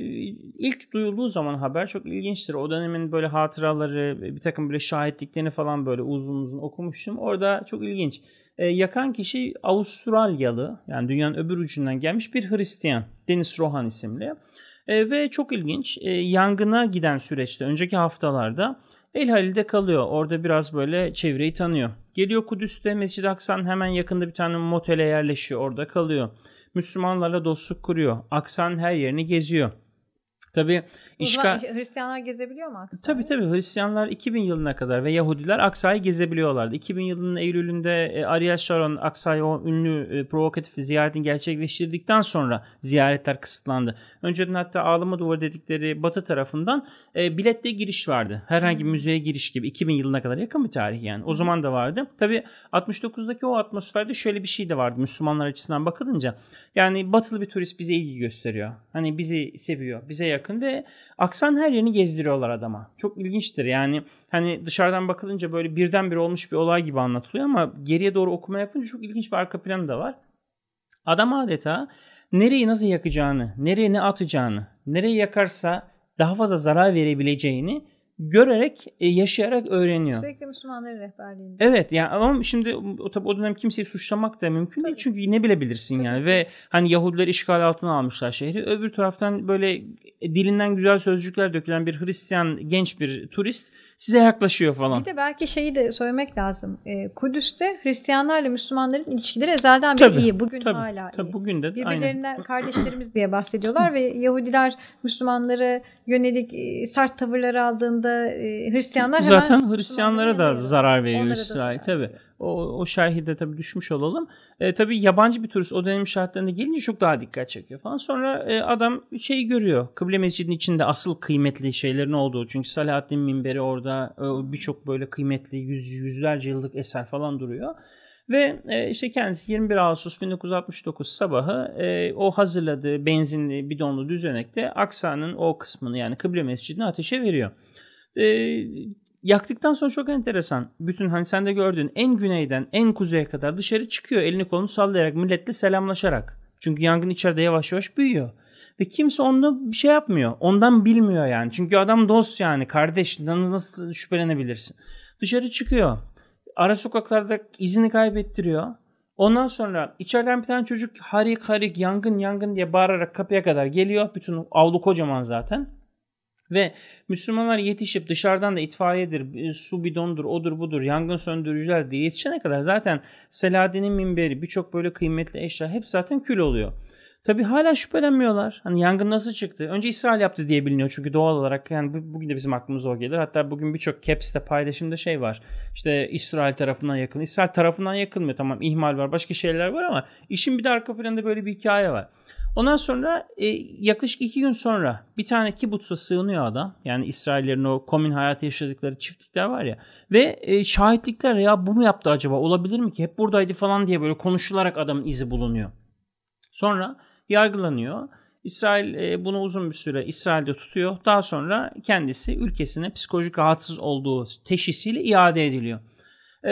S2: ilk duyulduğu zaman haber çok ilginçtir. O dönemin böyle hatıraları, bir takım böyle şahitliklerini falan böyle uzun uzun okumuştum. Orada çok ilginç. E, yakan kişi Avustralyalı, yani dünyanın öbür ucundan gelmiş bir Hristiyan. Deniz Rohan isimli. E, ve çok ilginç, e, yangına giden süreçte, önceki haftalarda de kalıyor. Orada biraz böyle çevreyi tanıyor. Geliyor Kudüs'te mescid Aksan hemen yakında bir tane motele yerleşiyor. Orada kalıyor. Müslümanlarla dostluk kuruyor. Aksan her yerini geziyor. Tabi. işgal...
S1: Hristiyanlar gezebiliyor mu Aksa'yı?
S2: tabi. tabii Hristiyanlar 2000 yılına kadar ve Yahudiler Aksa'yı gezebiliyorlardı. 2000 yılının Eylül'ünde e, Ariel Sharon Aksa'yı o ünlü e, provokatif ziyaretini gerçekleştirdikten sonra ziyaretler kısıtlandı. Önceden hatta ağlama duvarı dedikleri batı tarafından e, biletle giriş vardı. Herhangi bir müzeye giriş gibi 2000 yılına kadar yakın bir tarih yani. O zaman da vardı. Tabi 69'daki o atmosferde şöyle bir şey de vardı Müslümanlar açısından bakılınca. Yani batılı bir turist bize ilgi gösteriyor. Hani bizi seviyor, bize yakın yakın ve aksan her yerini gezdiriyorlar adama. Çok ilginçtir yani hani dışarıdan bakılınca böyle birdenbire olmuş bir olay gibi anlatılıyor ama geriye doğru okuma yapınca çok ilginç bir arka planı da var. Adam adeta nereyi nasıl yakacağını, nereye ne atacağını, nereyi yakarsa daha fazla zarar verebileceğini görerek, e, yaşayarak öğreniyor.
S1: Sürekli Müslümanların rehberliğinde.
S2: Evet yani ama şimdi o tabi o dönem kimseyi suçlamak da mümkün değil. Çünkü ne bilebilirsin yani ve hani Yahudiler işgal altına almışlar şehri. Öbür taraftan böyle e, dilinden güzel sözcükler dökülen bir Hristiyan genç bir turist size yaklaşıyor falan. Bir
S1: de belki şeyi de söylemek lazım. E, Kudüs'te Hristiyanlarla Müslümanların ilişkileri ezelden beri tabii, iyi. Bugün tabii, hala tabii,
S2: iyi. Bugün de, Birbirlerinden
S1: aynen. kardeşlerimiz diye bahsediyorlar ve Yahudiler Müslümanlara yönelik sert tavırlar aldığında anda e, Hristiyanlar Zaten
S2: Hristiyanlara da zarar veriyor İsrail tabi. O, o şerhide tabi düşmüş olalım. E, tabi yabancı bir turist o dönemin şartlarında gelince çok daha dikkat çekiyor
S1: falan. Sonra e,
S2: adam şeyi görüyor. Kıble mescidinin içinde asıl kıymetli şeylerin olduğu. Çünkü Selahaddin minberi orada e, birçok böyle kıymetli yüz, yüzlerce yıllık eser falan duruyor. Ve e, işte kendisi 21 Ağustos 1969 sabahı e, o hazırladığı benzinli bidonlu düzenekte Aksa'nın o kısmını yani Kıble Mescidi'ni ateşe veriyor. E, yaktıktan sonra çok enteresan. Bütün hani sen de gördün en güneyden en kuzeye kadar dışarı çıkıyor elini kolunu sallayarak milletle selamlaşarak. Çünkü yangın içeride yavaş yavaş büyüyor. Ve kimse onda bir şey yapmıyor. Ondan bilmiyor yani. Çünkü adam dost yani kardeş nasıl şüphelenebilirsin. Dışarı çıkıyor. Ara sokaklarda izini kaybettiriyor. Ondan sonra içeriden bir tane çocuk harik harik yangın yangın diye bağırarak kapıya kadar geliyor. Bütün avlu kocaman zaten. Ve Müslümanlar yetişip dışarıdan da itfaiyedir, e, su bidondur, odur budur, yangın söndürücüler diye yetişene kadar zaten Selahaddin'in minberi birçok böyle kıymetli eşya hep zaten kül oluyor. Tabi hala şüphelenmiyorlar. Hani yangın nasıl çıktı? Önce İsrail yaptı diye biliniyor çünkü doğal olarak yani bugün de bizim aklımız o gelir. Hatta bugün birçok caps'te paylaşımda şey var. İşte İsrail tarafından yakın. İsrail tarafından yakılmıyor tamam ihmal var başka şeyler var ama işin bir de arka planında böyle bir hikaye var. Ondan sonra e, yaklaşık iki gün sonra bir tane kibutsa sığınıyor adam. Yani İsraillerin o komün hayatı yaşadıkları çiftlikler var ya. Ve e, şahitlikler ya bu mu yaptı acaba olabilir mi ki? Hep buradaydı falan diye böyle konuşularak adamın izi bulunuyor. Sonra yargılanıyor. İsrail e, bunu uzun bir süre İsrail'de tutuyor. Daha sonra kendisi ülkesine psikolojik rahatsız olduğu teşhisiyle iade ediliyor.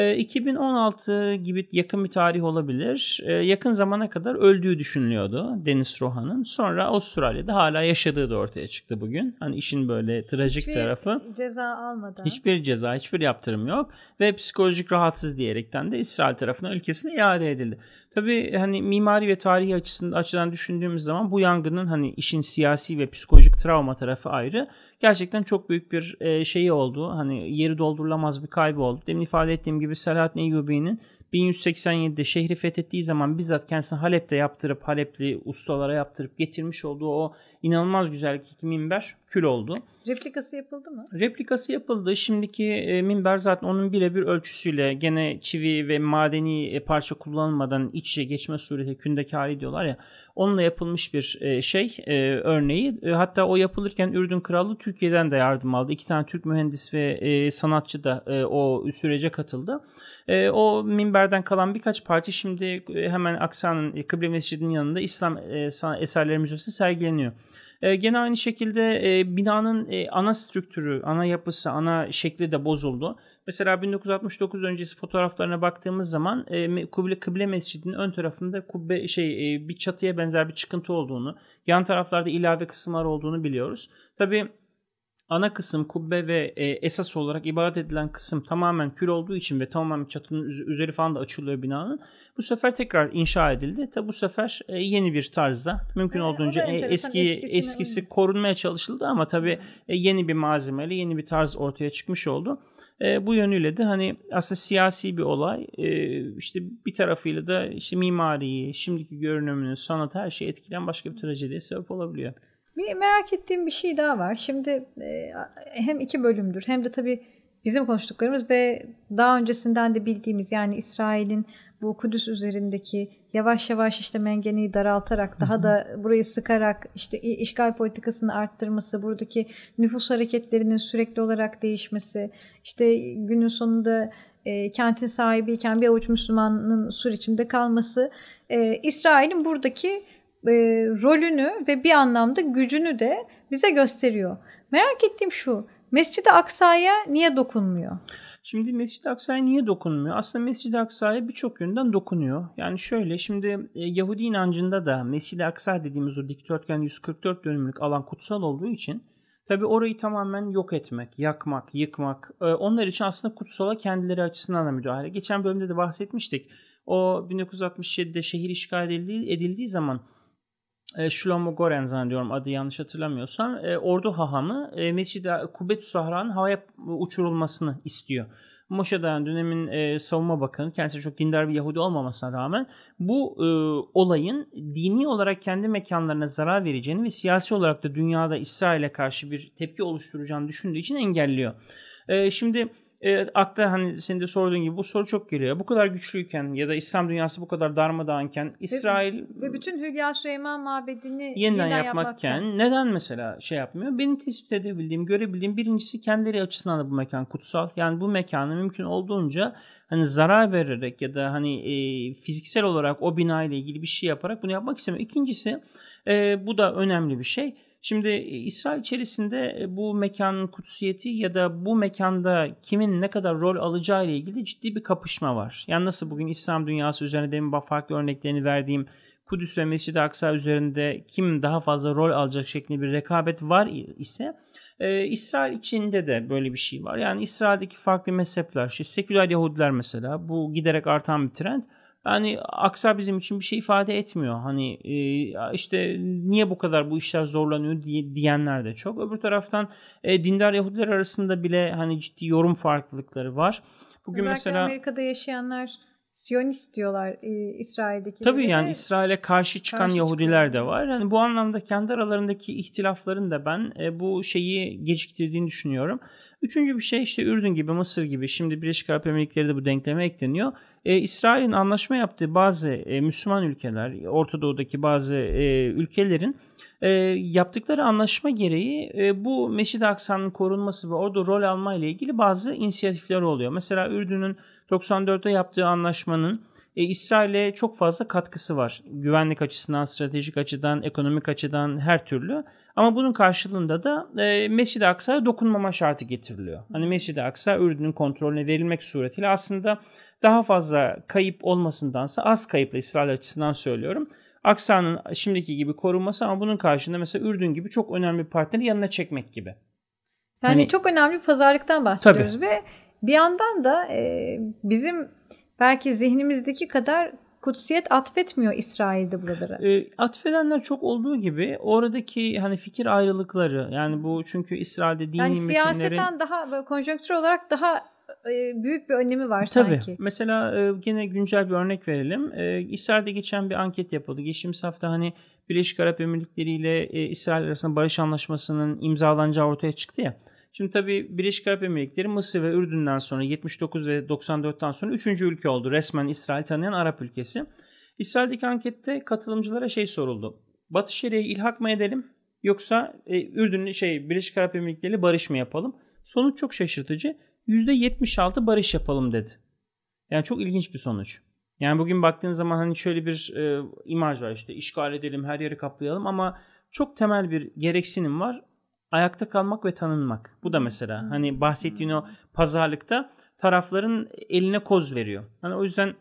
S2: 2016 ee, gibi yakın bir tarih olabilir. Ee, yakın zamana kadar öldüğü düşünülüyordu Deniz Rohan'ın. Sonra Avustralya'da hala yaşadığı da ortaya çıktı bugün. Hani işin böyle trajik hiçbir tarafı.
S1: Hiçbir ceza almadan.
S2: Hiçbir ceza, hiçbir yaptırım yok. Ve psikolojik rahatsız diyerekten de İsrail tarafından ülkesine iade edildi. Tabii hani mimari ve tarihi açısından açıdan düşündüğümüz zaman bu yangının hani işin siyasi ve psikolojik travma tarafı ayrı gerçekten çok büyük bir e, şeyi oldu. Hani yeri doldurulamaz bir kaybı oldu. Demin ifade ettiğim gibi Selahattin Eyyubi'nin 1187'de şehri fethettiği zaman bizzat kendisini Halep'te yaptırıp Halepli ustalara yaptırıp getirmiş olduğu o inanılmaz güzellik minber kül oldu.
S1: Replikası yapıldı mı?
S2: Replikası yapıldı. Şimdiki e, minber zaten onun birebir ölçüsüyle gene çivi ve madeni e, parça kullanılmadan iç içe geçme sureti kündeki hali diyorlar ya. Onunla yapılmış bir e, şey örneği. hatta o yapılırken Ürdün Kralı Türkiye'den de yardım aldı. İki tane Türk mühendis ve sanatçı da o sürece katıldı. o minberden kalan birkaç parça şimdi hemen Aksa'nın Kıble Mescidi'nin yanında İslam e, eserleri müzesi sergileniyor. E, gene aynı şekilde e, binanın e, ana strüktürü, ana yapısı, ana şekli de bozuldu. Mesela 1969 öncesi fotoğraflarına baktığımız zaman e, Kuble Kıble Mescidi'nin ön tarafında kubbe şey e, bir çatıya benzer bir çıkıntı olduğunu, yan taraflarda ilave kısımlar olduğunu biliyoruz. Tabii ana kısım kubbe ve e, esas olarak ibadet edilen kısım tamamen kül olduğu için ve tamamen çatının üzeri falan da açılıyor binanın. Bu sefer tekrar inşa edildi. Tabi bu sefer e, yeni bir tarzda mümkün e, olduğunca e, eski eskisi, mi? korunmaya çalışıldı ama tabi e, yeni bir malzemeyle yeni bir tarz ortaya çıkmış oldu. E, bu yönüyle de hani aslında siyasi bir olay. E, işte bir tarafıyla da işte mimariyi, şimdiki görünümünü, sanat her şeyi etkilen başka bir trajediye sebep olabiliyor.
S1: Bir merak ettiğim bir şey daha var. Şimdi e, hem iki bölümdür hem de tabii bizim konuştuklarımız ve daha öncesinden de bildiğimiz yani İsrail'in bu Kudüs üzerindeki yavaş yavaş işte mengeneyi daraltarak daha da burayı sıkarak işte işgal politikasını arttırması, buradaki nüfus hareketlerinin sürekli olarak değişmesi, işte günün sonunda e, kentin sahibiyken bir avuç Müslümanın sur içinde kalması, e, İsrail'in buradaki e, rolünü ve bir anlamda gücünü de bize gösteriyor. Merak ettiğim şu, Mescid-i Aksa'ya niye dokunmuyor?
S2: Şimdi Mescid-i Aksa'ya niye dokunmuyor? Aslında Mescid-i Aksa'ya birçok yönden dokunuyor. Yani şöyle şimdi e, Yahudi inancında da Mescid-i Aksa dediğimiz o dikdörtgen 144 dönümlük alan kutsal olduğu için tabi orayı tamamen yok etmek, yakmak, yıkmak e, onlar için aslında kutsala kendileri açısından da müdahale. Geçen bölümde de bahsetmiştik. O 1967'de şehir işgal edildiği, edildiği zaman e, Shlomo Goren zannediyorum adı yanlış hatırlamıyorsam e, ordu hahamı e, Mescid-i Kubetü Sahra'nın havaya uçurulmasını istiyor. Moshe Dayan dönemin e, savunma bakanı kendisi çok dindar bir Yahudi olmamasına rağmen bu e, olayın dini olarak kendi mekanlarına zarar vereceğini ve siyasi olarak da dünyada İsrail'e karşı bir tepki oluşturacağını düşündüğü için engelliyor. E, şimdi e, akla hani senin de sorduğun gibi bu soru çok geliyor. Bu kadar güçlüyken ya da İslam dünyası bu kadar darmadağınken İsrail... Ve,
S1: ve bütün Hülya Süleyman Mabedi'ni yeniden, yeniden yapmakken,
S2: yapmakken neden mesela şey yapmıyor? Benim tespit edebildiğim, görebildiğim birincisi kendileri açısından da bu mekan kutsal. Yani bu mekanı mümkün olduğunca hani zarar vererek ya da hani e, fiziksel olarak o bina ile ilgili bir şey yaparak bunu yapmak istemiyor. İkincisi e, bu da önemli bir şey Şimdi e, İsrail içerisinde e, bu mekanın kutsiyeti ya da bu mekanda kimin ne kadar rol alacağı ile ilgili ciddi bir kapışma var. Yani nasıl bugün İslam dünyası üzerine demin farklı örneklerini verdiğim Kudüs ve Mescid-i Aksa üzerinde kim daha fazla rol alacak şeklinde bir rekabet var ise e, İsrail içinde de böyle bir şey var. Yani İsrail'deki farklı mezhepler, işte seküler Yahudiler mesela bu giderek artan bir trend yani aksa bizim için bir şey ifade etmiyor. Hani e, işte niye bu kadar bu işler zorlanıyor diyenler de çok. Öbür taraftan e, dindar Yahudiler arasında bile hani ciddi yorum farklılıkları var. Bugün Özellikle mesela
S1: Amerika'da yaşayanlar Siyonist diyorlar e, İsrail'deki. Tabii yani
S2: İsrail'e karşı çıkan karşı Yahudiler çıkan. de var.
S1: Yani bu anlamda kendi
S2: aralarındaki ihtilafların da ben e, bu şeyi geciktirdiğini düşünüyorum. Üçüncü bir şey işte Ürdün gibi, Mısır gibi şimdi Birleşik Arap Emirlikleri de bu denkleme ekleniyor. Ee, İsrail'in anlaşma yaptığı bazı e, Müslüman ülkeler, Orta Doğu'daki bazı e, ülkelerin e, yaptıkları anlaşma gereği e, bu meşid Aksa'nın korunması ve orada rol alma ile ilgili bazı inisiyatifler oluyor. Mesela Ürdün'ün 94'te yaptığı anlaşmanın e, İsrail'e çok fazla katkısı var. Güvenlik açısından, stratejik açıdan, ekonomik açıdan her türlü. Ama bunun karşılığında da e, Mescid-i Aksa'ya dokunmama şartı getiriliyor. Hani Mescid-i Aksa Ürdün'ün kontrolüne verilmek suretiyle aslında daha fazla kayıp olmasındansa az kayıpla İsrail açısından söylüyorum. Aksa'nın şimdiki gibi korunması ama bunun karşılığında mesela Ürdün gibi çok önemli bir partneri yanına çekmek gibi. Yani hani, çok
S1: önemli bir pazarlıktan bahsediyoruz tabii. ve bir yandan da e, bizim belki zihnimizdeki kadar kutsiyet atfetmiyor İsrail'de buralara.
S2: E, atfedenler çok olduğu gibi oradaki hani fikir ayrılıkları yani bu çünkü İsrail'de dini yani metinlerin... siyaseten
S1: daha böyle konjonktür olarak daha e, büyük bir önemi var Tabii. sanki.
S2: Mesela e, yine güncel bir örnek verelim. E, İsrail'de geçen bir anket yapıldı. Geçtiğimiz hafta hani Birleşik Arap Emirlikleri ile İsrail arasında barış anlaşmasının imzalanacağı ortaya çıktı ya. Şimdi tabii Birleşik Arap Emirlikleri Mısır ve Ürdün'den sonra 79 ve 94'ten sonra 3. ülke oldu. Resmen İsrail tanıyan Arap ülkesi. İsrail'deki ankette katılımcılara şey soruldu. Batı Şeria'yı ilhak mı edelim yoksa e, Ürdün şey Birleşik Arap Emirlikleri barış mı yapalım? Sonuç çok şaşırtıcı. %76 barış yapalım dedi. Yani çok ilginç bir sonuç. Yani bugün baktığın zaman hani şöyle bir e, imaj var işte işgal edelim her yeri kaplayalım ama çok temel bir gereksinim var ayakta kalmak ve tanınmak. Bu da mesela hmm. hani bahsettiğin o pazarlıkta tarafların eline koz veriyor. Hani o yüzden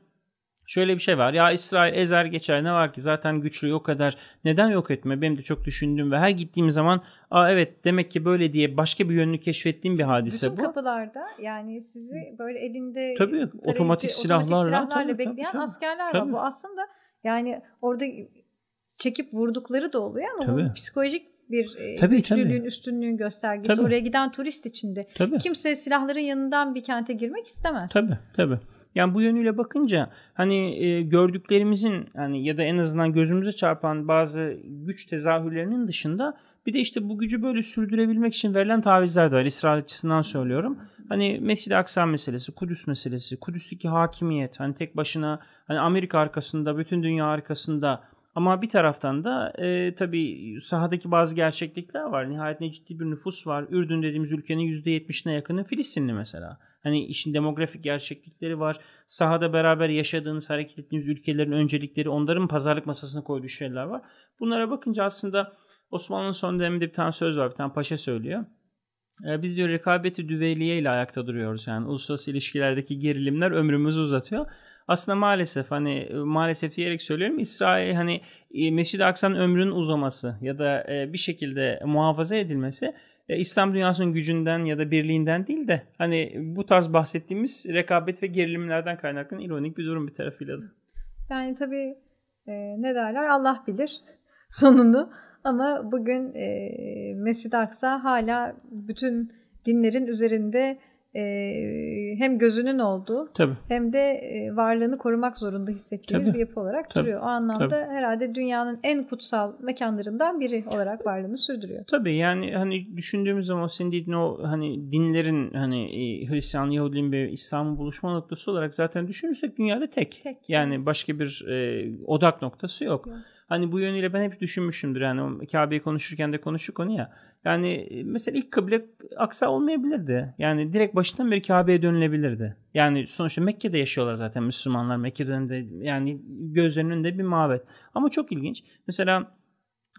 S2: şöyle bir şey var. Ya İsrail ezer geçer ne var ki zaten güçlü o kadar. Neden yok etme? Benim de çok düşündüğüm ve her gittiğim zaman Aa evet demek ki böyle diye başka bir yönünü keşfettiğim bir hadise Bütün bu. Bütün
S1: kapılarda yani sizi böyle elinde tabii, tarayıcı, otomatik silahlarla, otomatik silahlarla tabii, bekleyen tabii, askerler tabii. var. Bu aslında yani orada çekip vurdukları da oluyor ama Tabii. psikolojik bir e, tabii, güçlülüğün, tabii. üstünlüğün göstergesi. Tabii. Oraya giden turist içinde. Tabii. Kimse silahların yanından bir kente girmek istemez.
S2: Tabii tabii. Yani bu yönüyle bakınca hani e, gördüklerimizin hani ya da en azından gözümüze çarpan bazı güç tezahürlerinin dışında bir de işte bu gücü böyle sürdürebilmek için verilen tavizler de var. İsrail açısından söylüyorum. Hani Mescid-i Aksa meselesi, Kudüs meselesi, Kudüs'teki hakimiyet. Hani tek başına hani Amerika arkasında, bütün dünya arkasında ama bir taraftan da e, tabii sahadaki bazı gerçeklikler var. Nihayet ne ciddi bir nüfus var. Ürdün dediğimiz ülkenin %70'ine yakını Filistinli mesela. Hani işin demografik gerçeklikleri var. Sahada beraber yaşadığınız, hareket ettiğiniz ülkelerin öncelikleri, onların pazarlık masasına koyduğu şeyler var. Bunlara bakınca aslında Osmanlı'nın son döneminde bir tane söz var. Bir tane paşa söylüyor. E, biz diyor rekabeti düveyliye ile ayakta duruyoruz. Yani uluslararası ilişkilerdeki gerilimler ömrümüzü uzatıyor aslında maalesef hani e, maalesef diyerek söylüyorum İsrail hani e, Mescid-i Aksa'nın ömrünün uzaması ya da e, bir şekilde muhafaza edilmesi İslam dünyasının gücünden ya da birliğinden değil de hani bu tarz bahsettiğimiz rekabet ve gerilimlerden kaynaklanan ironik bir durum bir tarafıyla da.
S1: Yani tabii e, ne derler Allah bilir sonunu ama bugün e, Mescid-i Aksa hala bütün dinlerin üzerinde e, hem gözünün olduğu Tabii. hem de e, varlığını korumak zorunda hissettiğimiz Tabii. bir yapı olarak Tabii. duruyor. O anlamda Tabii. herhalde dünyanın en kutsal mekanlarından biri olarak varlığını sürdürüyor.
S2: Tabii yani hani düşündüğümüz zaman senin dediğin o hani dinlerin hani e, Hristiyan, Yahudi'nin ve İslam'ın buluşma noktası olarak zaten düşünürsek dünyada tek. tek yani evet. başka bir e, odak noktası yok. yok. Hani bu yönüyle ben hep düşünmüşümdür yani Kabe'yi konuşurken de konuşuk onu ya yani e, mesela ilk kıble Aksa olmayabilirdi. Yani direkt başından beri Kabe'ye dönülebilirdi. Yani sonuçta Mekke'de yaşıyorlar zaten Müslümanlar. Mekke döneminde yani gözlerinin önünde bir mabet. Ama çok ilginç. Mesela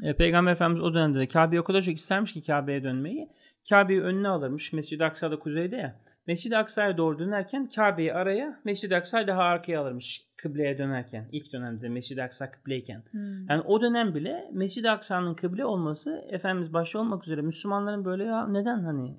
S2: e, Peygamber Efendimiz o dönemde de Kabe'yi o kadar çok istermiş ki Kabe'ye dönmeyi. Kabe'yi önüne alırmış. Mescid-i Aksa'da kuzeyde ya. Mescid-i Aksa'ya doğru dönerken Kabe'yi araya, Mescid-i Aksa'yı daha arkaya alırmış kıbleye dönerken ilk dönemde Mescid-i Aksa kıbleyken hmm. yani o dönem bile Mescid-i Aksa'nın kıble olması Efendimiz başta olmak üzere Müslümanların böyle ya neden hani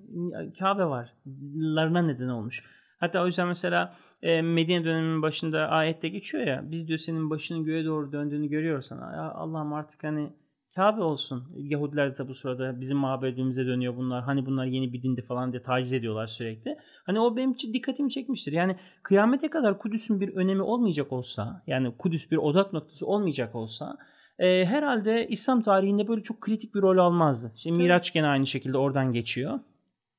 S2: Kabe var larına neden olmuş. Hatta o yüzden mesela e, Medine döneminin başında ayette geçiyor ya biz diyor senin başının göğe doğru döndüğünü görüyorsan ya Allah'ım artık hani Tabi olsun. Yahudiler de bu sırada bizim mabedimize dönüyor bunlar. Hani bunlar yeni bir dindi falan diye taciz ediyorlar sürekli. Hani o benim için dikkatimi çekmiştir. Yani kıyamete kadar Kudüs'ün bir önemi olmayacak olsa yani Kudüs bir odak noktası olmayacak olsa e, herhalde İslam tarihinde böyle çok kritik bir rol almazdı. İşte Miraç gene aynı şekilde oradan geçiyor.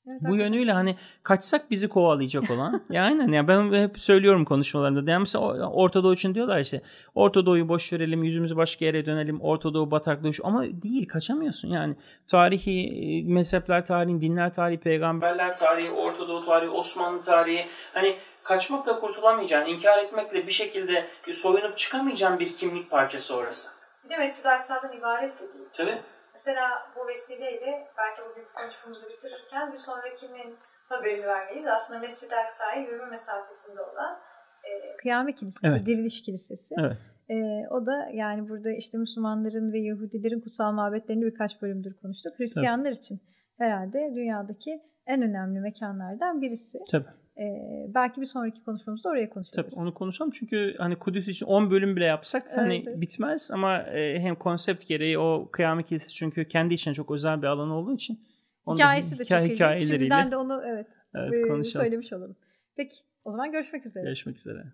S2: Tabii. Bu yönüyle hani kaçsak bizi kovalayacak olan. ya aynen ya ben hep söylüyorum konuşmalarında. Yani mesela Orta Doğu için diyorlar işte Orta Doğu'yu boş verelim yüzümüzü başka yere dönelim Orta Doğu bataklığı şu. ama değil kaçamıyorsun yani. Tarihi e, mezhepler tarihin dinler tarihi, peygamberler tarihi, Orta Doğu tarihi, Osmanlı tarihi hani kaçmakla kurtulamayacağın, inkar etmekle bir şekilde soyunup çıkamayacağın bir kimlik parçası orası.
S1: Bir de Mescid-i Aksa'dan ibaret de Tabii. Mesela bu vesileyle belki bugün konuşmamızı bitirirken bir sonrakinin haberini vermeliyiz. Aslında Mescid-i Aksa'ya yürüme mesafesinde olan e, Kıyamet Kilisesi, evet. Diriliş Kilisesi. Evet. Ee, o da yani burada işte Müslümanların ve Yahudilerin kutsal mabetlerini birkaç bölümdür konuştuk. Hristiyanlar Tabii. için herhalde dünyadaki en önemli mekanlardan birisi. Tabii. Ee, belki bir sonraki konuşmamızda oraya konuşuruz.
S2: Tabii onu konuşalım çünkü hani Kudüs için 10 bölüm bile yapsak evet, hani bitmez ama e, hem konsept gereği o kıyamet kilisesi çünkü kendi için çok özel bir alan olduğu için hikayesi da hikaye, çok hikayeleriyle. Şimdiden de onu evet, evet konuşalım.
S1: söylemiş olalım. Peki o zaman görüşmek üzere. Görüşmek üzere.